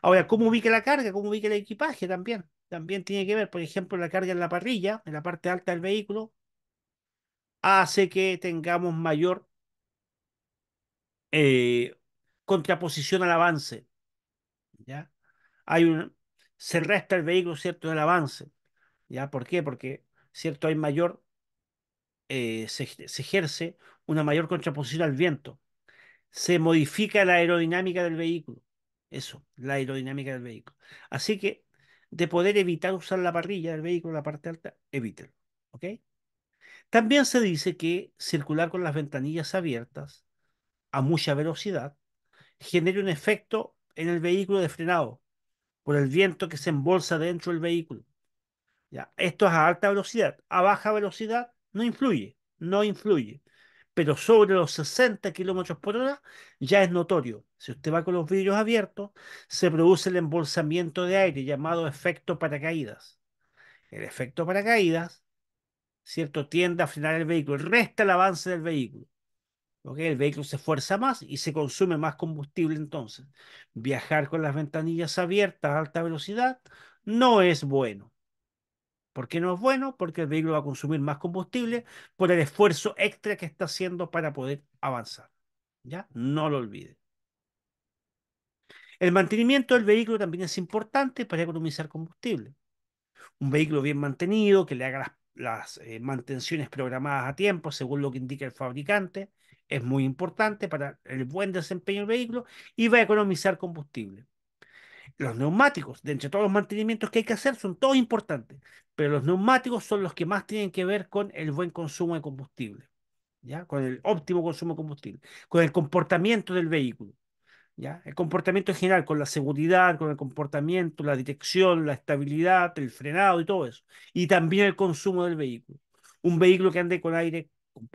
Speaker 1: Ahora, ¿cómo ubique la carga? ¿Cómo ubique el equipaje también? También tiene que ver, por ejemplo, la carga en la parrilla, en la parte alta del vehículo, hace que tengamos mayor eh, contraposición al avance. ¿ya? Hay un, se resta el vehículo cierto del avance. ¿ya? ¿Por qué? Porque cierto hay mayor, eh, se, ejerce una mayor contraposición al viento. Se modifica la aerodinámica del vehículo. Eso, la aerodinámica del vehículo. Así que de poder evitar usar la parrilla del vehículo, en la parte alta, evítelo. ¿ok? También se dice que circular con las ventanillas abiertas a mucha velocidad genera un efecto en el vehículo de frenado por el viento que se embolsa dentro del vehículo. Ya, esto es a alta velocidad. A baja velocidad no influye, no influye. Pero sobre los 60 kilómetros por hora ya es notorio. Si usted va con los vidrios abiertos, se produce el embolsamiento de aire llamado efecto paracaídas. El efecto paracaídas, ¿cierto?, tiende a frenar el vehículo, resta el avance del vehículo. El vehículo se esfuerza más y se consume más combustible entonces. Viajar con las ventanillas abiertas a alta velocidad no es bueno. ¿Por qué no es bueno? Porque el vehículo va a consumir más combustible por el esfuerzo extra que está haciendo para poder avanzar. ¿Ya? No lo olvide. El mantenimiento del vehículo también es importante para economizar combustible. Un vehículo bien mantenido, que le haga las, eh, mantenciones programadas a tiempo, según lo que indica el fabricante, es muy importante para el buen desempeño del vehículo y va a economizar combustible. Los neumáticos, de entre todos los mantenimientos que hay que hacer, son todos importantes, pero los neumáticos son los que más tienen que ver con el buen consumo de combustible, ¿ya? con el óptimo consumo de combustible, con el comportamiento del vehículo. ¿ya? El comportamiento en general, con la seguridad, con el comportamiento, la dirección, la estabilidad, el frenado y todo eso. Y también el consumo del vehículo. Un vehículo que ande con aire con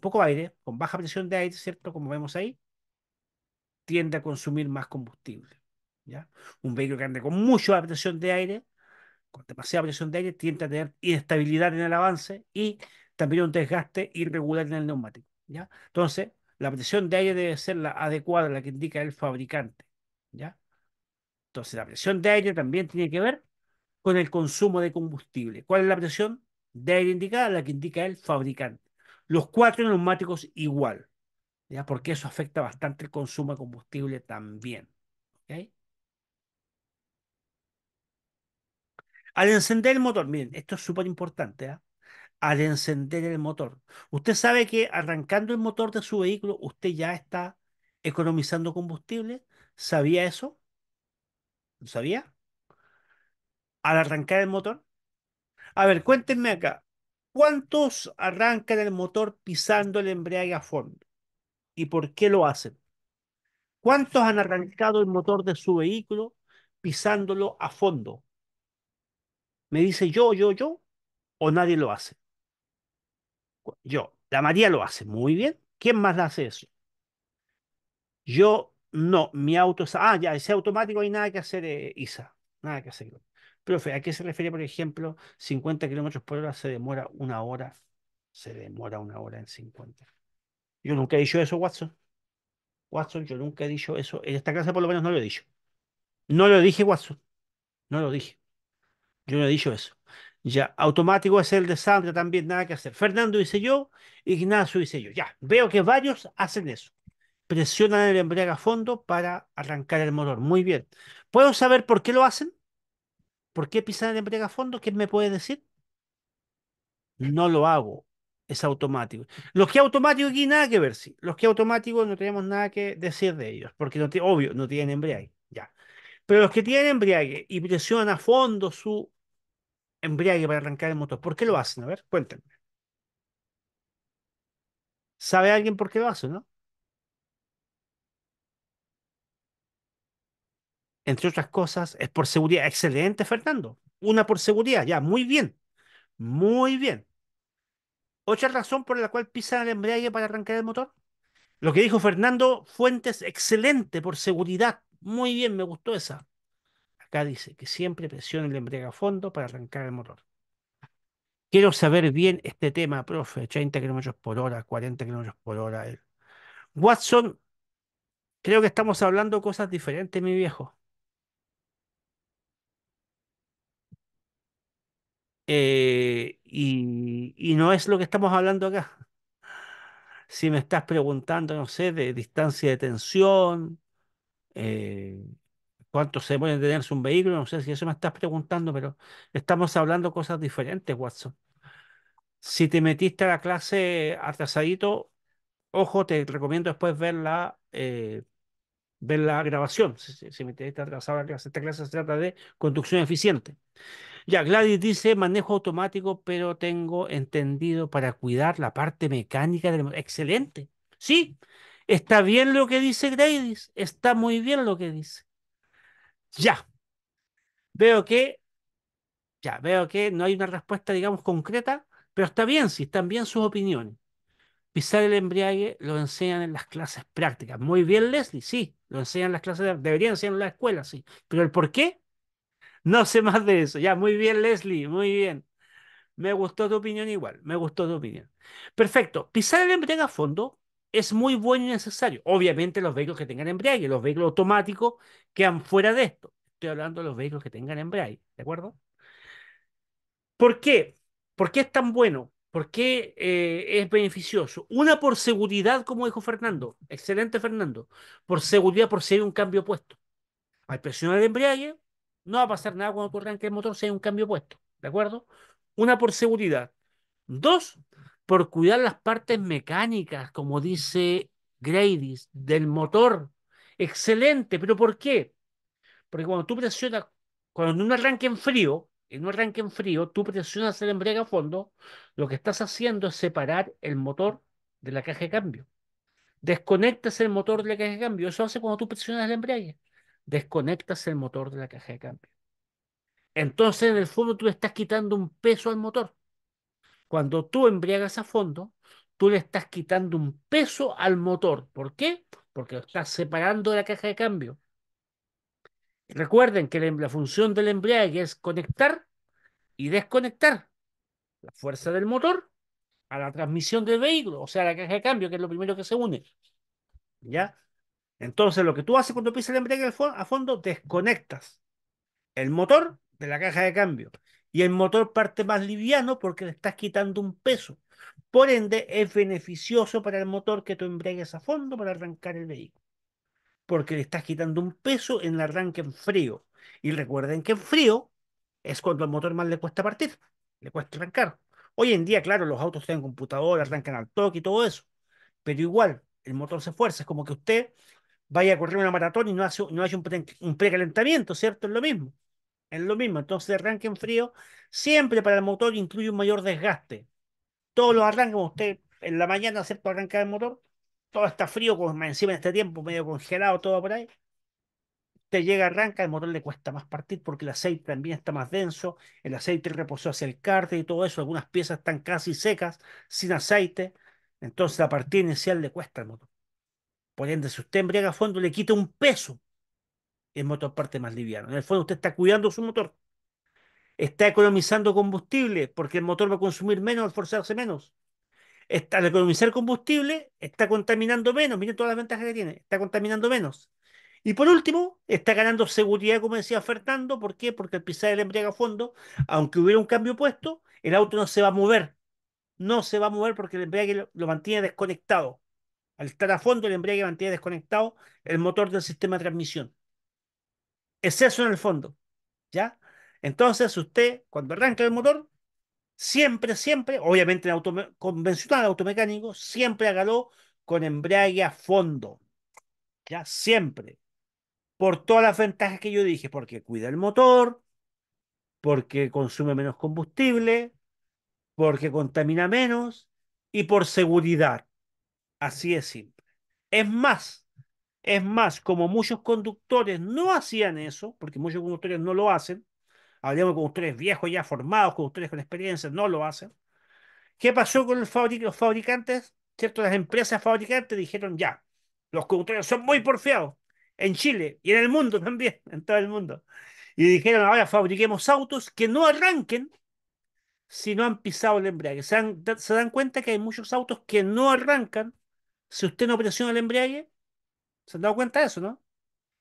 Speaker 1: poco, aire, con baja presión de aire, ¿cierto? Como vemos ahí, tiende a consumir más combustible. ¿ya? Un vehículo que ande con mucha presión de aire, con demasiada presión de aire, tiende a tener inestabilidad en el avance y también un desgaste irregular en el neumático. ¿ya? Entonces, la presión de aire debe ser la adecuada, la que indica el fabricante. ¿ya? Entonces, la presión de aire también tiene que ver con el consumo de combustible. ¿Cuál es la presión de aire indicada? La que indica el fabricante. Los cuatro neumáticos igual, ¿ya? porque eso afecta bastante el consumo de combustible también. ¿okay? Al encender el motor, miren, esto es súper importante. ¿ah? Al encender el motor, usted sabe que arrancando el motor de su vehículo, usted ya está economizando combustible. ¿Sabía eso? sabía? Al arrancar el motor. A ver, cuéntenme acá. ¿Cuántos arrancan el motor pisando el embrague a fondo? ¿Y por qué lo hacen? ¿Cuántos han arrancado el motor de su vehículo pisándolo a fondo? Me dice yo, yo, yo, o nadie lo hace. Yo, la María lo hace muy bien. ¿Quién más hace eso? Yo no, mi auto Ah, ya, ese automático hay nada que hacer, eh, Isa. Nada que hacer. Profe, ¿a qué se refiere, por ejemplo, 50 kilómetros por hora se demora una hora? Se demora una hora en 50. Yo nunca he dicho eso, Watson. Watson, yo nunca he dicho eso. En esta clase por lo menos no lo he dicho. No lo dije, Watson. No lo dije. Yo no he dicho eso. Ya, automático es el de Sandra también, nada que hacer. Fernando dice yo, Ignacio dice yo. Ya, veo que varios hacen eso. Presionan el embrague a fondo para arrancar el motor. Muy bien. ¿Puedo saber por qué lo hacen? ¿Por qué pisar en a fondo? ¿Qué me puede decir? No lo hago. Es automático. Los que automáticos aquí nada que ver, sí. Los que automáticos no tenemos nada que decir de ellos, porque no obvio, no tienen embriague. Ya. Pero los que tienen embriague y presionan a fondo su embriague para arrancar el motor, ¿por qué lo hacen? A ver, cuéntenme. ¿Sabe alguien por qué lo hace, no? entre otras cosas, es por seguridad. Excelente, Fernando. Una por seguridad, ya, muy bien. Muy bien. Otra razón por la cual pisan el embrague para arrancar el motor. Lo que dijo Fernando Fuentes, excelente por seguridad. Muy bien, me gustó esa. Acá dice que siempre presione el embrague a fondo para arrancar el motor. Quiero saber bien este tema, profe. 80 km por hora, 40 km por hora. Watson, creo que estamos hablando cosas diferentes, mi viejo. Eh, y, no es lo que estamos hablando acá. Si me estás preguntando, no sé, de distancia de tensión, eh, cuánto se puede tener un vehículo, no sé si eso me estás preguntando, pero estamos hablando cosas diferentes, Watson. Si te metiste a la clase atrasadito, ojo, te recomiendo después ver la, eh, ver la grabación. Si, me metiste atrasado a la clase, esta clase se trata de conducción eficiente. Ya, Gladys dice, manejo automático, pero tengo entendido para cuidar la parte mecánica del... Excelente. Sí, está bien lo que dice Gladys, está muy bien lo que dice. Ya. Veo que, ya, veo que no hay una respuesta, digamos, concreta, pero está bien, sí, están bien sus opiniones. Pisar el embriague lo enseñan en las clases prácticas. Muy bien, Leslie, sí, lo enseñan en las clases, deberían enseñar en la escuela, sí. Pero el por qué, no sé más de eso. Ya, muy bien, Leslie, muy bien. Me gustó tu opinión igual, me gustó tu opinión. Perfecto. Pisar el embriague a fondo es muy bueno y necesario. Obviamente los vehículos que tengan embriague, los vehículos automáticos quedan fuera de esto. Estoy hablando de los vehículos que tengan embriague, ¿de acuerdo? ¿Por qué? ¿Por qué es tan bueno? ¿Por qué eh, es beneficioso? Una por seguridad, como dijo Fernando. Excelente, Fernando. Por seguridad, por si hay un cambio puesto. Al presionar el embriague, no va a pasar nada cuando tú arranques el motor si hay un cambio puesto, ¿de acuerdo? Una por seguridad. Dos, por cuidar las partes mecánicas, como dice Gradis, del motor. Excelente, pero ¿por qué? Porque cuando tú presionas, cuando en un arranque en frío, en un arranque en frío, tú presionas el embrague a fondo, lo que estás haciendo es separar el motor de la caja de cambio. Desconectas el motor de la caja de cambio. Eso hace cuando tú presionas el embrague desconectas el motor de la caja de cambio. Entonces, en el fondo, tú le estás quitando un peso al motor. Cuando tú embriagas a fondo, tú le estás quitando un peso al motor. ¿Por qué? Porque lo estás separando de la caja de cambio. Recuerden que la, em-, función del embriague es conectar y desconectar la fuerza del motor a la transmisión del vehículo, o sea, la caja de cambio, que es lo primero que se une. ¿Ya? Entonces, lo que tú haces cuando pisas el embrague a fondo, desconectas el motor de la caja de cambio y el motor parte más liviano porque le estás quitando un peso. Por ende, es beneficioso para el motor que tú embragues a fondo para arrancar el vehículo, porque le estás quitando un peso en el arranque en frío. Y recuerden que en frío es cuando al motor más le cuesta partir, le cuesta arrancar. Hoy en día, claro, los autos tienen computador, arrancan al toque y todo eso, pero igual, el motor se esfuerza, es como que usted vaya a correr una maratón y no hace, no un, precalentamiento, ¿cierto? Es lo mismo. Es lo mismo. Entonces, arranque en frío siempre para el motor incluye un mayor desgaste. Todos los arranques, usted en la mañana, ¿cierto? Arranca el motor, todo está frío, como encima en este tiempo, medio congelado, todo por ahí. te llega, arranca, el motor le cuesta más partir porque el aceite también está más denso, el aceite reposó hacia el cárter y todo eso, algunas piezas están casi secas, sin aceite, entonces la partida inicial le cuesta el motor. Por ende, si usted embriaga a fondo, le quita un peso. El motor parte más liviano. En el fondo, usted está cuidando su motor. Está economizando combustible porque el motor va a consumir menos al forzarse menos. Está, al economizar combustible, está contaminando menos. Miren todas las ventajas que tiene. Está contaminando menos. Y por último, está ganando seguridad, como decía Fernando. ¿Por qué? Porque al pisar el embriaga a fondo, aunque hubiera un cambio puesto, el auto no se va a mover. No se va a mover porque el embriague lo mantiene desconectado. Al fondo el embrague mantiene desconectado el motor del sistema de transmisión. Es eso en el fondo. ¿Ya? Entonces usted, cuando arranca el motor, siempre, siempre, obviamente en auto convencional, automecánico, siempre hágalo con embrague a fondo. ¿Ya? Siempre. Por todas las ventajas que yo dije, porque cuida el motor, porque consume menos combustible, porque contamina menos y por seguridad. Así es simple. Es más, es más, como muchos conductores no hacían eso, porque muchos conductores no lo hacen, hablamos con ustedes viejos ya formados, con ustedes con experiencia, no lo hacen. ¿Qué pasó con los, fabricantes? ¿Cierto? Las empresas fabricantes dijeron ya, los conductores son muy porfiados en Chile y en el mundo [LAUGHS] también, en todo el mundo. Y dijeron, ahora fabriquemos autos que no arranquen si no han pisado el embrague. se dan cuenta que hay muchos autos que no arrancan si usted no presiona el embriague. ¿Se han dado cuenta de eso, no?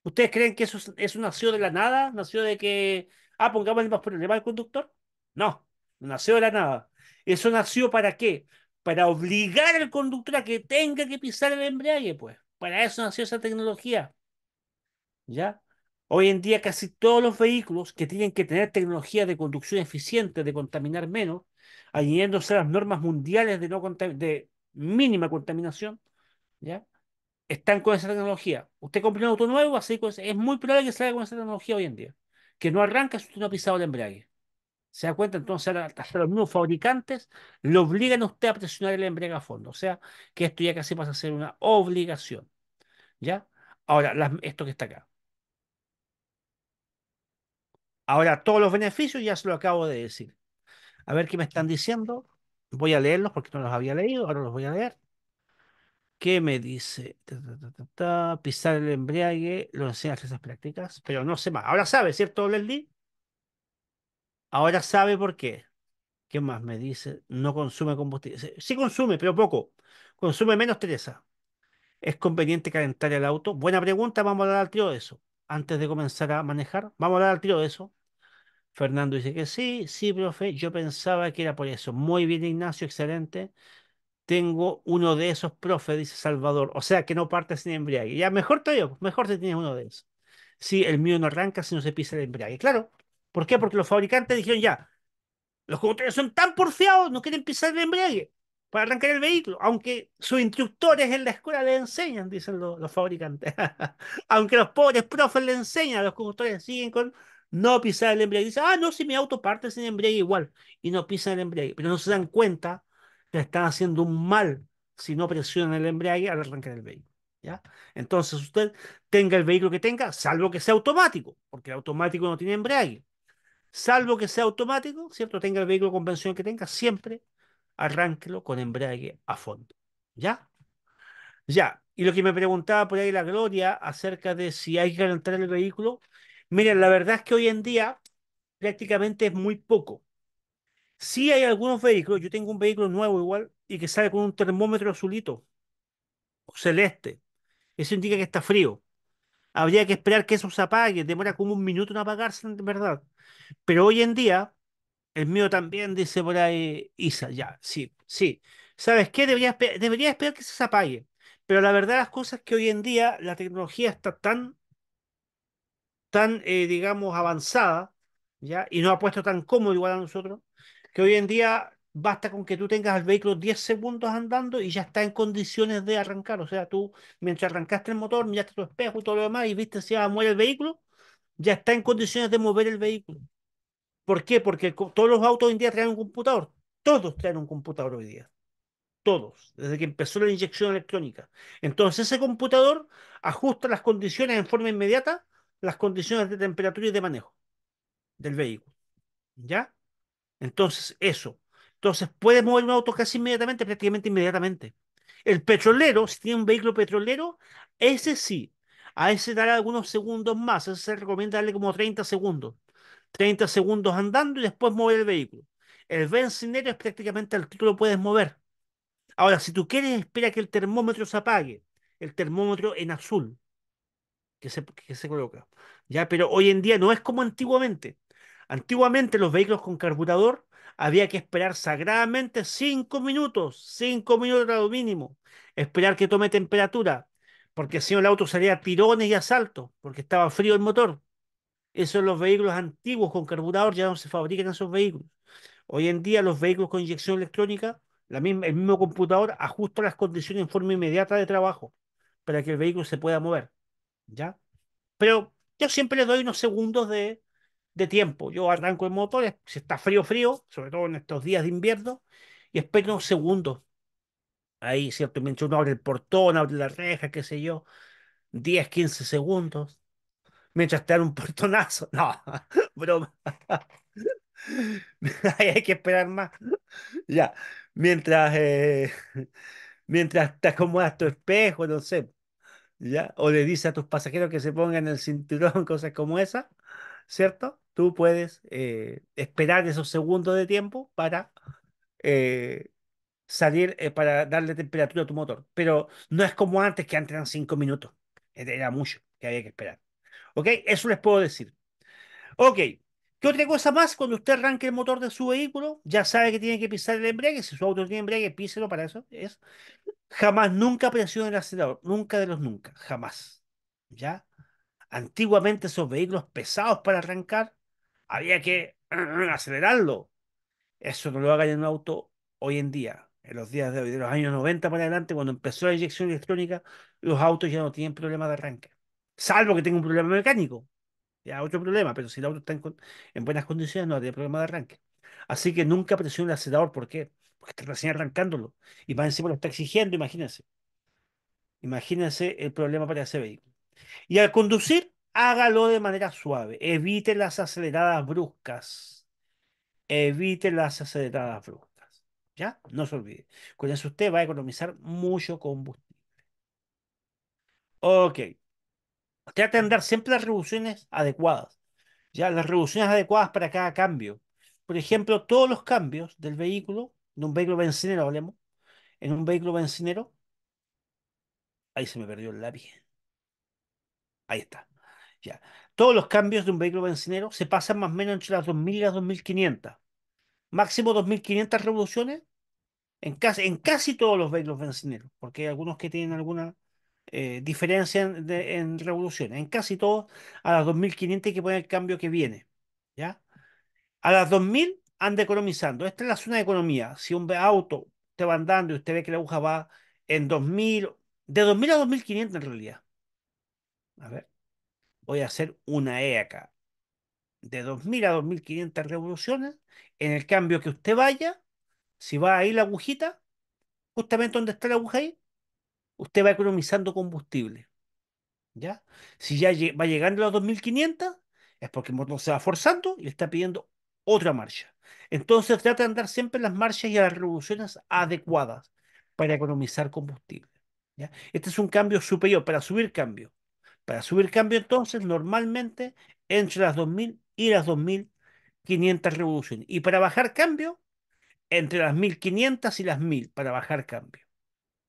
Speaker 1: ¿Ustedes creen que eso nació de la nada? ¿Nació de que, ah, pongamos el más problema al conductor? No, no nació de la nada. ¿Eso nació para qué? Para obligar al conductor a que tenga que pisar el embriague, pues. Para eso nació esa tecnología. ¿Ya? Hoy en día casi todos los vehículos que tienen que tener tecnología de conducción eficiente, de contaminar menos, alineándose a las normas mundiales de, no de mínima contaminación, ¿ya? Están con esa tecnología. Usted compra un auto nuevo, así es muy probable que salga con esa tecnología hoy en día. Que no arranca si usted no ha pisado el embrague. ¿Se da cuenta? Entonces, hasta los nuevos fabricantes lo obligan a usted a presionar el embrague a fondo. O sea, que esto ya casi pasa a ser una obligación. ¿Ya? Ahora, esto que está acá. Ahora, todos los beneficios ya se lo acabo de decir. A ver qué me están diciendo. Voy a leerlos porque no los había leído, ahora los voy a leer. Qué me dice pisar el embriague, lo enseñas esas prácticas, pero no sé más. Ahora sabe, ¿cierto, Leslie? Ahora sabe por qué. ¿Qué más me dice? No consume combustible. Sí consume, pero poco. Consume menos Teresa. ¿Es conveniente calentar el auto? Buena pregunta, vamos a dar al tiro de eso. Antes de comenzar a manejar, vamos a dar al tiro de eso. Fernando dice que sí, sí, profe, yo pensaba que era por eso. Muy bien, Ignacio, excelente tengo uno de esos profes, dice Salvador. O sea, que no parte sin embriague. Ya, mejor te digo, mejor te tienes uno de esos. si el mío no arranca si no se pisa el embriague. Claro. ¿Por qué? Porque los fabricantes dijeron ya, los conductores son tan porfiados, no quieren pisar el embriague para arrancar el vehículo, aunque sus instructores en la escuela le enseñan, dicen los, fabricantes. [LAUGHS] aunque los pobres profes le enseñan, los conductores siguen con no pisar el embriague. Dicen, ah, no, si mi auto parte sin embriague igual, y no pisan el embriague. Pero no se dan cuenta están haciendo un mal si no presionan el embrague al arrancar el vehículo. ¿ya? Entonces usted tenga el vehículo que tenga, salvo que sea automático, porque el automático no tiene embrague. Salvo que sea automático, ¿cierto? Tenga el vehículo convencional que tenga, siempre arránquelo con embrague a fondo. ¿Ya? Ya. Y lo que me preguntaba por ahí la Gloria acerca de si hay que calentar el vehículo. Miren, la verdad es que hoy en día prácticamente es muy poco si hay algunos vehículos, yo tengo un vehículo nuevo igual y que sale con un termómetro azulito o celeste. Eso indica que está frío. Habría que esperar que eso se apague, demora como un minuto en apagarse, en verdad. Pero hoy en día, el mío también dice por ahí, Isa, ya, sí, sí. ¿Sabes qué? Debería, esperar que se apague. Pero la verdad las cosas es que hoy en día la tecnología está tan, tan, eh, digamos, avanzada, ¿ya? Y no ha puesto tan cómodo igual a nosotros, que hoy en día basta con que tú tengas el vehículo 10 segundos andando y ya está en condiciones de arrancar. O sea, tú mientras arrancaste el motor, miraste tu espejo y todo lo demás y viste si va a mover el vehículo, ya está en condiciones de mover el vehículo. ¿Por qué? Porque todos los autos hoy en día traen un computador. Todos traen un computador hoy día. Todos, desde que empezó la inyección electrónica. Entonces ese computador ajusta las condiciones en forma inmediata, las condiciones de temperatura y de manejo del vehículo. ¿Ya? Entonces, eso. Entonces, puedes mover un auto casi inmediatamente, prácticamente inmediatamente. El petrolero, si tiene un vehículo petrolero, ese sí. A ese dará algunos segundos más. A ese se recomienda darle como 30 segundos. 30 segundos andando y después mover el vehículo. El bencinero es prácticamente al lo puedes mover. Ahora, si tú quieres, espera que el termómetro se apague. El termómetro en azul que se, que se coloca. Ya, pero hoy en día no es como antiguamente. Antiguamente los vehículos con carburador había que esperar sagradamente cinco minutos, cinco minutos a lo mínimo, esperar que tome temperatura, porque si no el auto salía a tirones y a saltos, porque estaba frío el motor. Esos los vehículos antiguos con carburador, ya no se fabrican esos vehículos. Hoy en día los vehículos con inyección electrónica, la el mismo computador ajusta las condiciones en forma inmediata de trabajo para que el vehículo se pueda mover. ¿Ya? Pero yo siempre le doy unos segundos de de tiempo. Yo arranco el motor si está frío, frío, sobre todo en estos días de invierno, y espero segundos. Ahí, ¿cierto? Mientras uno abre el portón, abre la reja, qué sé yo, 10, 15 segundos. Mientras te dan un [LAUGHS] portonazo. No, [LAUGHS] broma. [LAUGHS] hay que esperar más. ya, mientras, eh, mientras te acomodas tu espejo, no sé. ¿Ya? O le dices a tus pasajeros que se pongan el cinturón, cosas como esa, ¿cierto? tú puedes eh, esperar esos segundos de tiempo para eh, salir, eh, para darle temperatura a tu motor. Pero no es como antes, que antes eran cinco minutos. Era mucho que había que esperar. ¿Ok? Eso les puedo decir. Ok. ¿Qué otra cosa más? Cuando usted arranque el motor de su vehículo, ya sabe que tiene que pisar el embrague. Si su auto tiene embrague, píselo para eso. Es. Jamás, nunca presione el acelerador. Nunca de los nunca. Jamás. ¿Ya? Antiguamente esos vehículos pesados para arrancar había que [CLEARS THROAT] acelerarlo. Eso no lo haga en un auto hoy en día, en los días de hoy, de los años 90 para adelante, cuando empezó la inyección electrónica, los autos ya no tienen problema de arranque. Salvo que tenga un problema mecánico. Ya otro problema, pero si el auto está en, buenas condiciones no habría problema de arranque. Así que nunca presione el acelerador. ¿Por qué? Porque está recién arrancándolo. Y más encima lo está exigiendo, imagínense. Imagínense el problema para ese vehículo. Y al conducir, hágalo de manera suave. Evite las aceleradas bruscas. Evite las aceleradas bruscas. ¿Ya? No se olvide. Con eso usted va a economizar mucho combustible. Ok. va a tener siempre las revoluciones adecuadas. Ya, las revoluciones adecuadas para cada cambio. Por ejemplo, todos los cambios del vehículo, de un vehículo bencinero, hablemos, en un vehículo bencinero. Ahí se me perdió el lápiz. Ahí está. Todos los cambios de un vehículo bencinero se pasan más o menos entre las 2.000 y las 2.500. Máximo 2.500 revoluciones en casi, en casi todos los vehículos bencineros, porque hay algunos que tienen alguna eh, diferencia en, revoluciones. En casi todos, a las 2.500 hay que poner el cambio que viene. ¿ya? A las 2.000 anda economizando. Esta es la zona de economía. Si un auto te va andando y usted ve que la aguja va en 2.000, de 2.000 a 2.500 en realidad. A ver voy a hacer una E acá, de 2.000 a 2.500 revoluciones, en el cambio que usted vaya, si va ahí la agujita, justamente donde está la aguja ahí, usted va economizando combustible. ¿Ya? Si ya va llegando a los 2.500, es porque el motor se va forzando y está pidiendo otra marcha. Entonces trata de andar siempre las marchas y las revoluciones adecuadas para economizar combustible. ¿ya? Este es un cambio superior, para subir cambio. Para subir cambio entonces, normalmente entre las 2.000 y las 2.500 revoluciones. Y para bajar cambio, entre las 1.500 y las 1.000 para bajar cambio.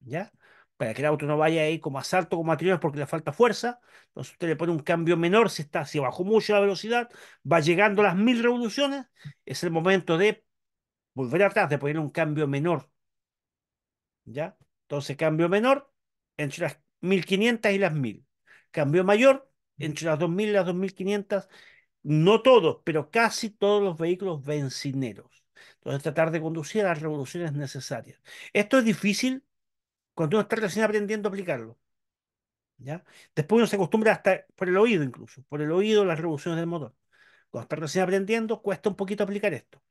Speaker 1: ¿Ya? Para que el auto no vaya ahí como asalto, como materiales porque le falta fuerza. Entonces usted le pone un cambio menor si está, si bajó mucho la velocidad, va llegando a las 1.000 revoluciones. Es el momento de volver atrás, de poner un cambio menor. ¿Ya? Entonces cambio menor entre las 1.500 y las 1.000. Cambio mayor, entre las 2.000 y las 2.500, no todos, pero casi todos los vehículos bencineros. Entonces, tratar de conducir a las revoluciones necesarias. Esto es difícil cuando uno está recién aprendiendo a aplicarlo. ¿ya? Después uno se acostumbra hasta por el oído incluso, por el oído las revoluciones del motor. Cuando está recién aprendiendo, cuesta un poquito aplicar esto,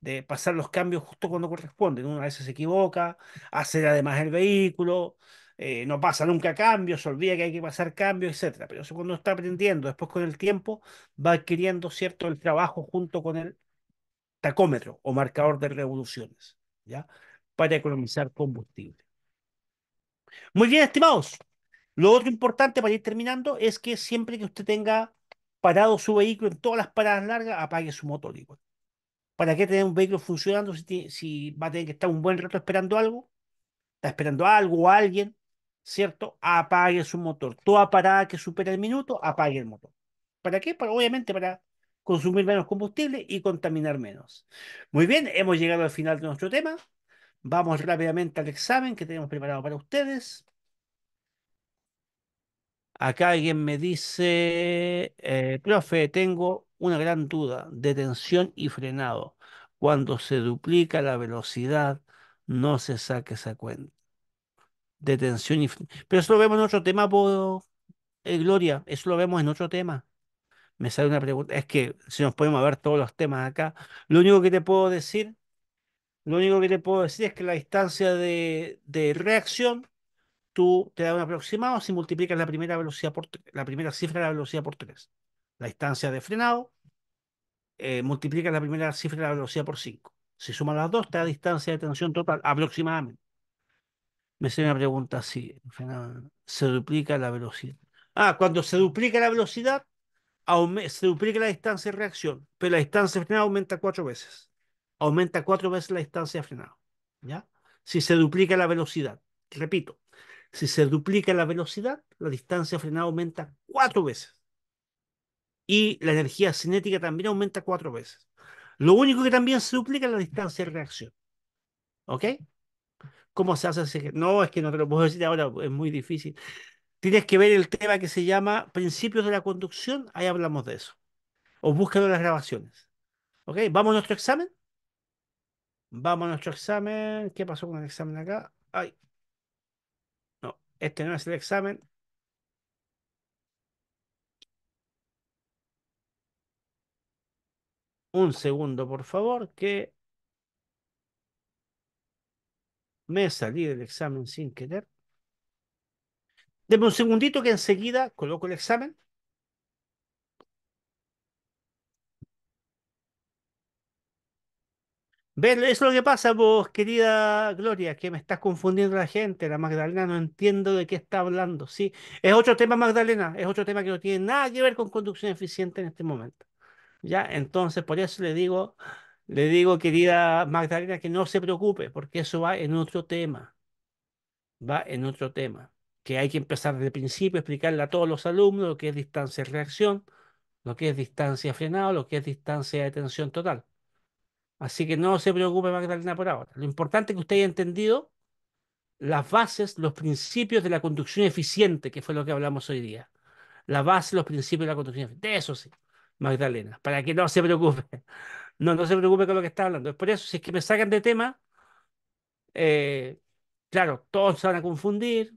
Speaker 1: de pasar los cambios justo cuando corresponde Uno a veces se equivoca, hacer además el vehículo, eh, no pasa nunca cambios, se olvida que hay que pasar cambios, etc. Pero eso cuando está aprendiendo, después con el tiempo va adquiriendo cierto el trabajo junto con el tacómetro o marcador de revoluciones, ¿ya? Para economizar combustible. Muy bien, estimados. Lo otro importante para ir terminando es que siempre que usted tenga parado su vehículo en todas las paradas largas, apague su motor igual. ¿Para qué tener un vehículo funcionando si, si va a tener que estar un buen rato esperando algo? Está esperando algo o alguien ¿cierto? Apague su motor. Toda parada que supera el minuto, apague el motor. ¿Para qué? Para, obviamente para consumir menos combustible y contaminar menos. Muy bien, hemos llegado al final de nuestro tema. Vamos rápidamente al examen que tenemos preparado para ustedes. Acá alguien me dice, eh, profe, tengo una gran duda, tensión y frenado. Cuando se duplica la velocidad, no se saque esa cuenta de tensión. Pero eso lo vemos en otro tema, eh, Gloria, eso lo vemos en otro tema. Me sale una pregunta, es que si nos podemos ver todos los temas acá, lo único que te puedo decir, lo único que te puedo decir es que la distancia de, reacción, tú te das un aproximado si multiplicas la primera velocidad por la primera cifra de la velocidad por 3. La distancia de frenado, multiplica eh, multiplicas la primera cifra de la velocidad por 5. Si sumas las dos, te da distancia de tensión total aproximadamente. Me hace una pregunta así. Se duplica la velocidad. Ah, cuando se duplica la velocidad, se duplica la distancia de reacción, pero la distancia de frenada aumenta cuatro veces. Aumenta cuatro veces la distancia de frenada. ¿Ya? Si se duplica la velocidad. Repito, si se duplica la velocidad, la distancia de frenada aumenta cuatro veces. Y la energía cinética también aumenta cuatro veces. Lo único que también se duplica es la distancia de reacción. ¿Ok? ¿Cómo se hace? Ese? No, es que no te lo puedo decir ahora, es muy difícil. Tienes que ver el tema que se llama Principios de la Conducción, ahí hablamos de eso. O en las grabaciones. ¿Ok? ¿Vamos a nuestro examen? Vamos a nuestro examen. ¿Qué pasó con el examen acá? Ay. No, este no es el examen. Un segundo, por favor, que me salí del examen sin querer. Deme un segundito que enseguida coloco el examen. eso Es lo que pasa, vos, querida Gloria, que me estás confundiendo la gente. La Magdalena no entiendo de qué está hablando. Sí, es otro tema, Magdalena. Es otro tema que no tiene nada que ver con conducción eficiente en este momento. Ya, entonces por eso le digo, le digo, querida Magdalena, que no se preocupe, porque eso va en otro tema. Va en otro tema. Que hay que empezar desde el principio, explicarle a todos los alumnos lo que es distancia de reacción, lo que es distancia frenado, lo que es distancia de tensión total. Así que no se preocupe, Magdalena, por ahora. Lo importante es que usted haya entendido las bases, los principios de la conducción eficiente, que fue lo que hablamos hoy día. La base, los principios de la conducción eficiente. De eso sí, Magdalena, para que no se preocupe. No, no se preocupe con lo que está hablando. Es por eso, si es que me sacan de tema, eh, claro, todos se van a confundir.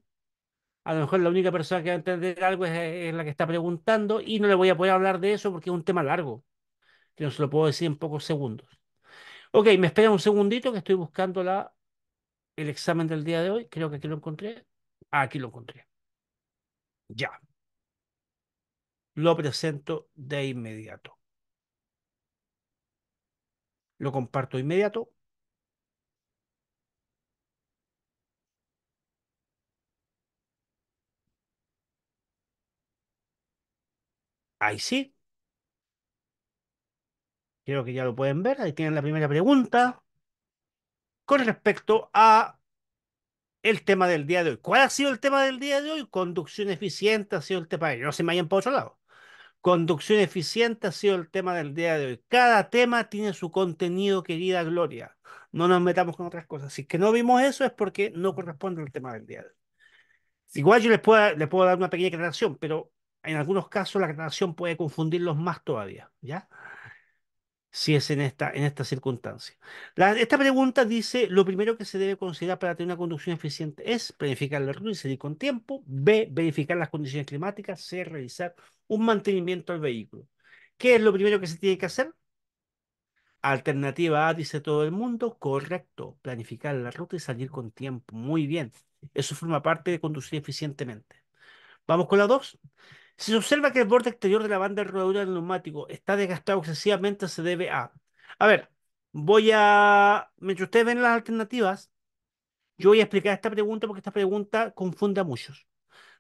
Speaker 1: A lo mejor la única persona que va a entender algo es, la que está preguntando y no le voy a poder hablar de eso porque es un tema largo, que no se lo puedo decir en pocos segundos. Ok, me espera un segundito que estoy buscando la, el examen del día de hoy. Creo que aquí lo encontré. Ah, aquí lo encontré. Ya. Lo presento de inmediato. Lo comparto inmediato. Ahí sí. Creo que ya lo pueden ver. Ahí tienen la primera pregunta con respecto a el tema del día de hoy. ¿Cuál ha sido el tema del día de hoy? Conducción eficiente ha sido el tema de No se me vayan por otro lado. Conducción eficiente ha sido el tema del día de hoy. Cada tema tiene su contenido, querida Gloria. No nos metamos con otras cosas. Si es que no vimos eso es porque no corresponde al tema del día de hoy. Igual yo les puedo, les puedo dar una pequeña aclaración, pero en algunos casos la aclaración puede confundirlos más todavía, ¿ya? si es en esta, en circunstancia. esta pregunta dice, lo primero que se debe considerar para tener una conducción eficiente es planificar la ruta y salir con tiempo, B, verificar las condiciones climáticas, C, realizar un mantenimiento al vehículo. ¿Qué es lo primero que se tiene que hacer? Alternativa A, dice todo el mundo, correcto, planificar la ruta y salir con tiempo. Muy bien, eso forma parte de conducir eficientemente. Vamos con la dos. Si se observa que el borde exterior de la banda de rodadura del neumático está desgastado excesivamente, se debe a. A ver, voy a. Mientras ustedes ven las alternativas, yo voy a explicar esta pregunta porque esta pregunta confunde a muchos.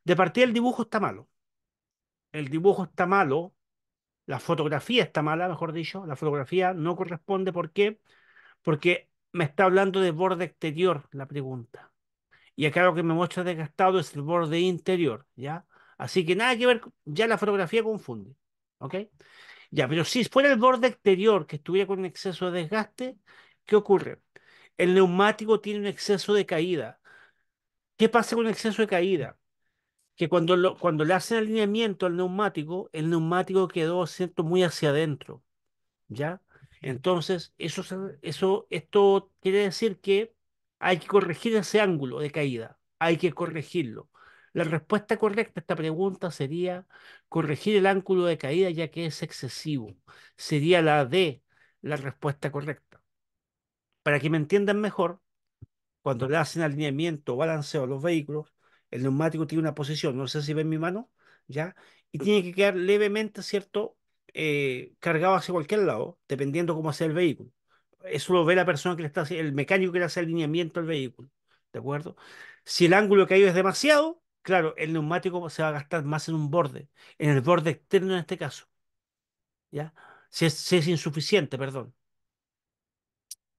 Speaker 1: De partida, el dibujo está malo. El dibujo está malo. La fotografía está mala, mejor dicho. La fotografía no corresponde. ¿Por qué? Porque me está hablando de borde exterior la pregunta. Y acá lo que me muestra desgastado es el borde interior, ¿ya? Así que nada que ver, ya la fotografía confunde. ¿Ok? Ya, pero si fuera el borde exterior que estuviera con un exceso de desgaste, ¿qué ocurre? El neumático tiene un exceso de caída. ¿Qué pasa con un exceso de caída? Que cuando, cuando le hacen alineamiento al neumático, el neumático quedó siento, muy hacia adentro. ¿Ya? Entonces, eso, eso, esto quiere decir que hay que corregir ese ángulo de caída. Hay que corregirlo. La respuesta correcta a esta pregunta sería corregir el ángulo de caída ya que es excesivo. Sería la D, la respuesta correcta. Para que me entiendan mejor, cuando le hacen alineamiento o balanceo a los vehículos, el neumático tiene una posición, no sé si ven mi mano, ¿ya? Y tiene que quedar levemente, ¿cierto? Eh, cargado hacia cualquier lado, dependiendo cómo sea el vehículo. Eso lo ve la persona que le está el mecánico que le hace alineamiento al vehículo, ¿de acuerdo? Si el ángulo que hay es demasiado, claro, el neumático se va a gastar más en un borde, en el borde externo en este caso. ¿Ya? Si es, insuficiente, perdón.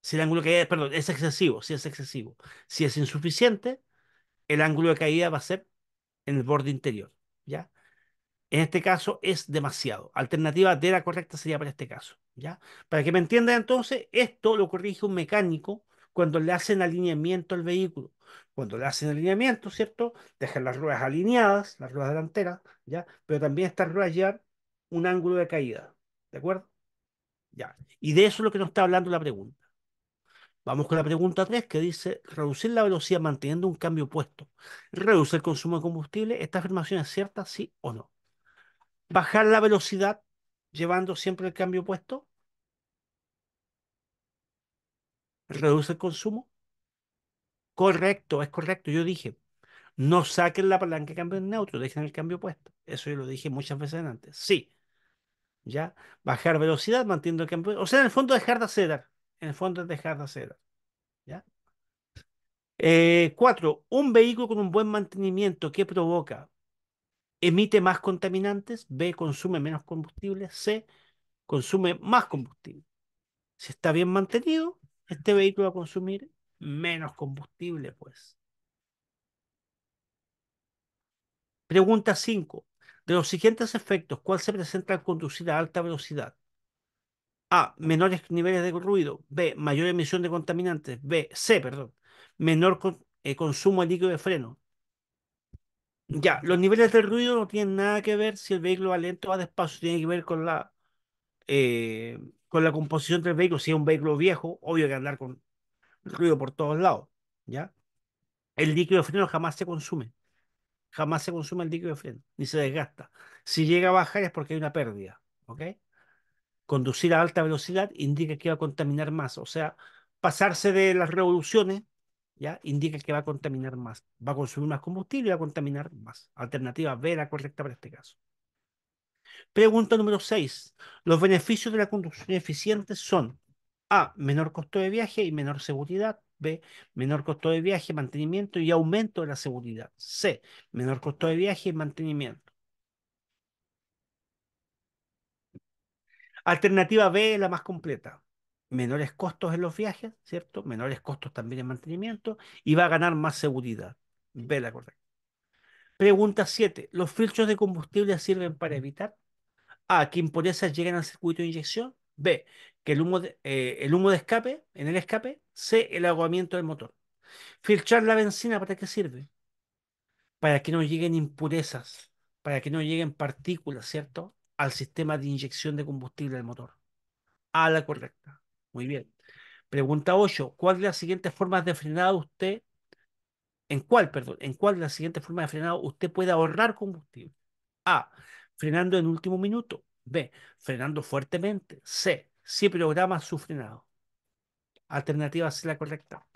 Speaker 1: Si el ángulo de caída, perdón, es excesivo, si es excesivo. Si es insuficiente, el ángulo de caída va a ser en el borde interior, ¿ya? En este caso es demasiado. Alternativa de la correcta sería para este caso, ¿ya? Para que me entiendan entonces, esto lo corrige un mecánico cuando le hacen alineamiento al vehículo. Cuando le hacen alineamiento, ¿cierto? Dejan las ruedas alineadas, las ruedas delanteras, ¿ya? Pero también estas ruedas llevan un ángulo de caída, ¿de acuerdo? Ya. Y de eso es lo que nos está hablando la pregunta. Vamos con la pregunta 3 que dice, reducir la velocidad manteniendo un cambio puesto. ¿Reduce el consumo de combustible? ¿Esta afirmación es cierta, sí o no? ¿Bajar la velocidad llevando siempre el cambio puesto? reduce el consumo. Correcto, es correcto. Yo dije, no saquen la palanca de cambio en neutro, dejen el cambio puesto. Eso yo lo dije muchas veces antes. Sí, ya, bajar velocidad mantiendo el cambio. O sea, en el fondo dejar de acelerar. En el fondo es dejar de acelerar. ¿Ya? Eh, cuatro, un vehículo con un buen mantenimiento, ¿qué provoca? Emite más contaminantes, B, consume menos combustible, C, consume más combustible. Si está bien mantenido, este vehículo va a consumir menos combustible, pues. Pregunta 5. De los siguientes efectos, ¿cuál se presenta al conducir a alta velocidad? A. Menores niveles de ruido. B. Mayor emisión de contaminantes. B. C. Perdón. Menor eh, consumo de líquido de freno. Ya, los niveles de ruido no tienen nada que ver si el vehículo va lento o va despacio. Tiene que ver con la eh, con la composición del vehículo. Si es un vehículo viejo, obvio que andar con ruido por todos lados, ¿ya? El líquido de freno jamás se consume. Jamás se consume el líquido de freno, ni se desgasta. Si llega a bajar es porque hay una pérdida, ¿ok? Conducir a alta velocidad indica que va a contaminar más, o sea, pasarse de las revoluciones, ¿ya? Indica que va a contaminar más, va a consumir más combustible y va a contaminar más. Alternativa B la correcta para este caso. Pregunta número 6. Los beneficios de la conducción eficiente son A. Menor costo de viaje y menor seguridad. B. Menor costo de viaje, mantenimiento y aumento de la seguridad. C. Menor costo de viaje y mantenimiento. Alternativa B es la más completa. Menores costos en los viajes, ¿cierto? Menores costos también en mantenimiento y va a ganar más seguridad. B la correcta. Pregunta 7. ¿Los filtros de combustible sirven para evitar? A, que impurezas lleguen al circuito de inyección. B, que el humo de, eh, el humo de escape, en el escape. C, el ahogamiento del motor. Filtrar la benzina, ¿para qué sirve? Para que no lleguen impurezas, para que no lleguen partículas, ¿cierto? Al sistema de inyección de combustible del motor. A, la correcta. Muy bien. Pregunta 8. ¿Cuál de las siguientes formas de frenado usted, en cuál, perdón, en cuál de las siguientes formas de frenado usted puede ahorrar combustible? A frenando en último minuto. B, frenando fuertemente. C, si programa su frenado. Alternativa C la correcta.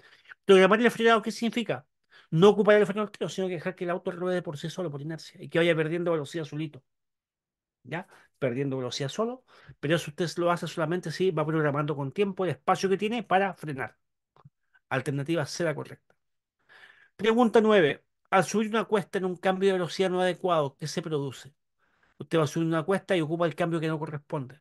Speaker 1: Programar el frenado, ¿qué significa? No ocupar el freno sino que dejar que el auto ruede por sí solo, por inercia, y que vaya perdiendo velocidad solito. ¿Ya? Perdiendo velocidad solo, pero eso usted lo hace solamente si va programando con tiempo el espacio que tiene para frenar. Alternativa C la correcta. Pregunta 9. Al subir una cuesta en un cambio de velocidad no adecuado, ¿qué se produce? Usted va a subir una cuesta y ocupa el cambio que no corresponde.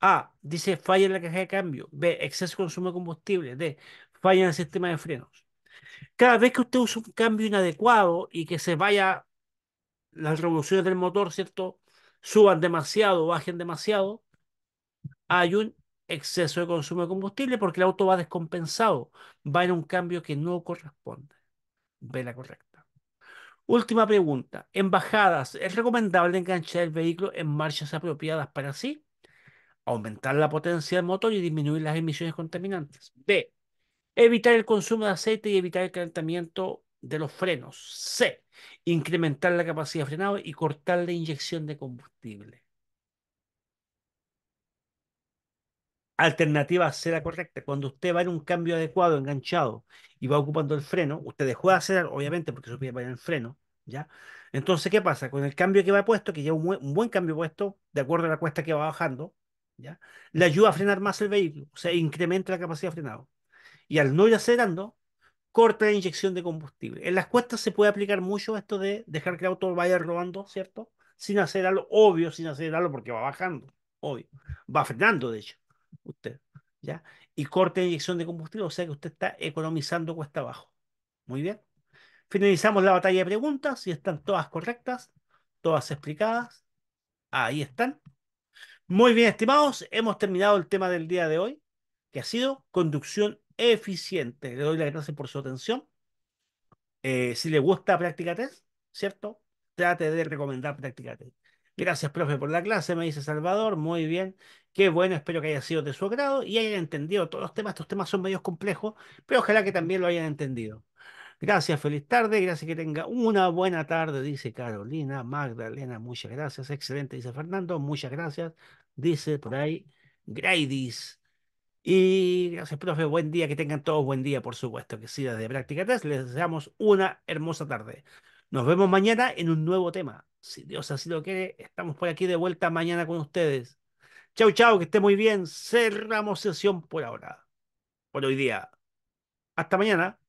Speaker 1: A. Dice falla en la caja de cambio. B. Exceso de consumo de combustible. D. Falla en el sistema de frenos. Cada vez que usted usa un cambio inadecuado y que se vaya las revoluciones del motor, ¿cierto? Suban demasiado, bajen demasiado, hay un exceso de consumo de combustible porque el auto va descompensado, va en un cambio que no corresponde. Ve la correcta. Última pregunta. Embajadas, ¿es recomendable enganchar el vehículo en marchas apropiadas para sí? Aumentar la potencia del motor y disminuir las emisiones contaminantes. B. Evitar el consumo de aceite y evitar el calentamiento de los frenos. C. Incrementar la capacidad de frenado y cortar la inyección de combustible. alternativa será correcta. Cuando usted va en un cambio adecuado, enganchado, y va ocupando el freno, usted dejó de acelerar, obviamente, porque su pie va en el freno, ¿ya? Entonces, ¿qué pasa? Con el cambio que va puesto, que lleva un, un, buen cambio puesto, de acuerdo a la cuesta que va bajando, ¿ya? Le ayuda a frenar más el vehículo, o sea, incrementa la capacidad de frenado. Y al no ir acelerando, corta la inyección de combustible. En las cuestas se puede aplicar mucho esto de dejar que el auto vaya robando, ¿cierto? Sin acelerarlo, obvio, sin acelerarlo, porque va bajando, obvio. Va frenando, de hecho usted, ¿ya? Y corte de inyección de combustible, o sea que usted está economizando cuesta abajo. Muy bien. Finalizamos la batalla de preguntas si están todas correctas, todas explicadas. Ahí están. Muy bien, estimados, hemos terminado el tema del día de hoy, que ha sido conducción eficiente. Le doy las gracias por su atención. Eh, si le gusta Práctica Test, ¿cierto? Trate de recomendar Práctica Test. Gracias, profe, por la clase, me dice Salvador. Muy bien. Qué bueno, espero que haya sido de su agrado y hayan entendido todos los temas. Estos temas son medios complejos, pero ojalá que también lo hayan entendido. Gracias, feliz tarde, gracias que tenga una buena tarde, dice Carolina, Magdalena, muchas gracias, excelente, dice Fernando, muchas gracias, dice por ahí Gradis. Y gracias, profe, buen día, que tengan todos buen día, por supuesto, que sí, desde Práctica Test, les deseamos una hermosa tarde. Nos vemos mañana en un nuevo tema. Si Dios así lo quiere, estamos por aquí de vuelta mañana con ustedes. Chau, chau, que esté muy bien. Cerramos sesión por ahora, por hoy día. Hasta mañana.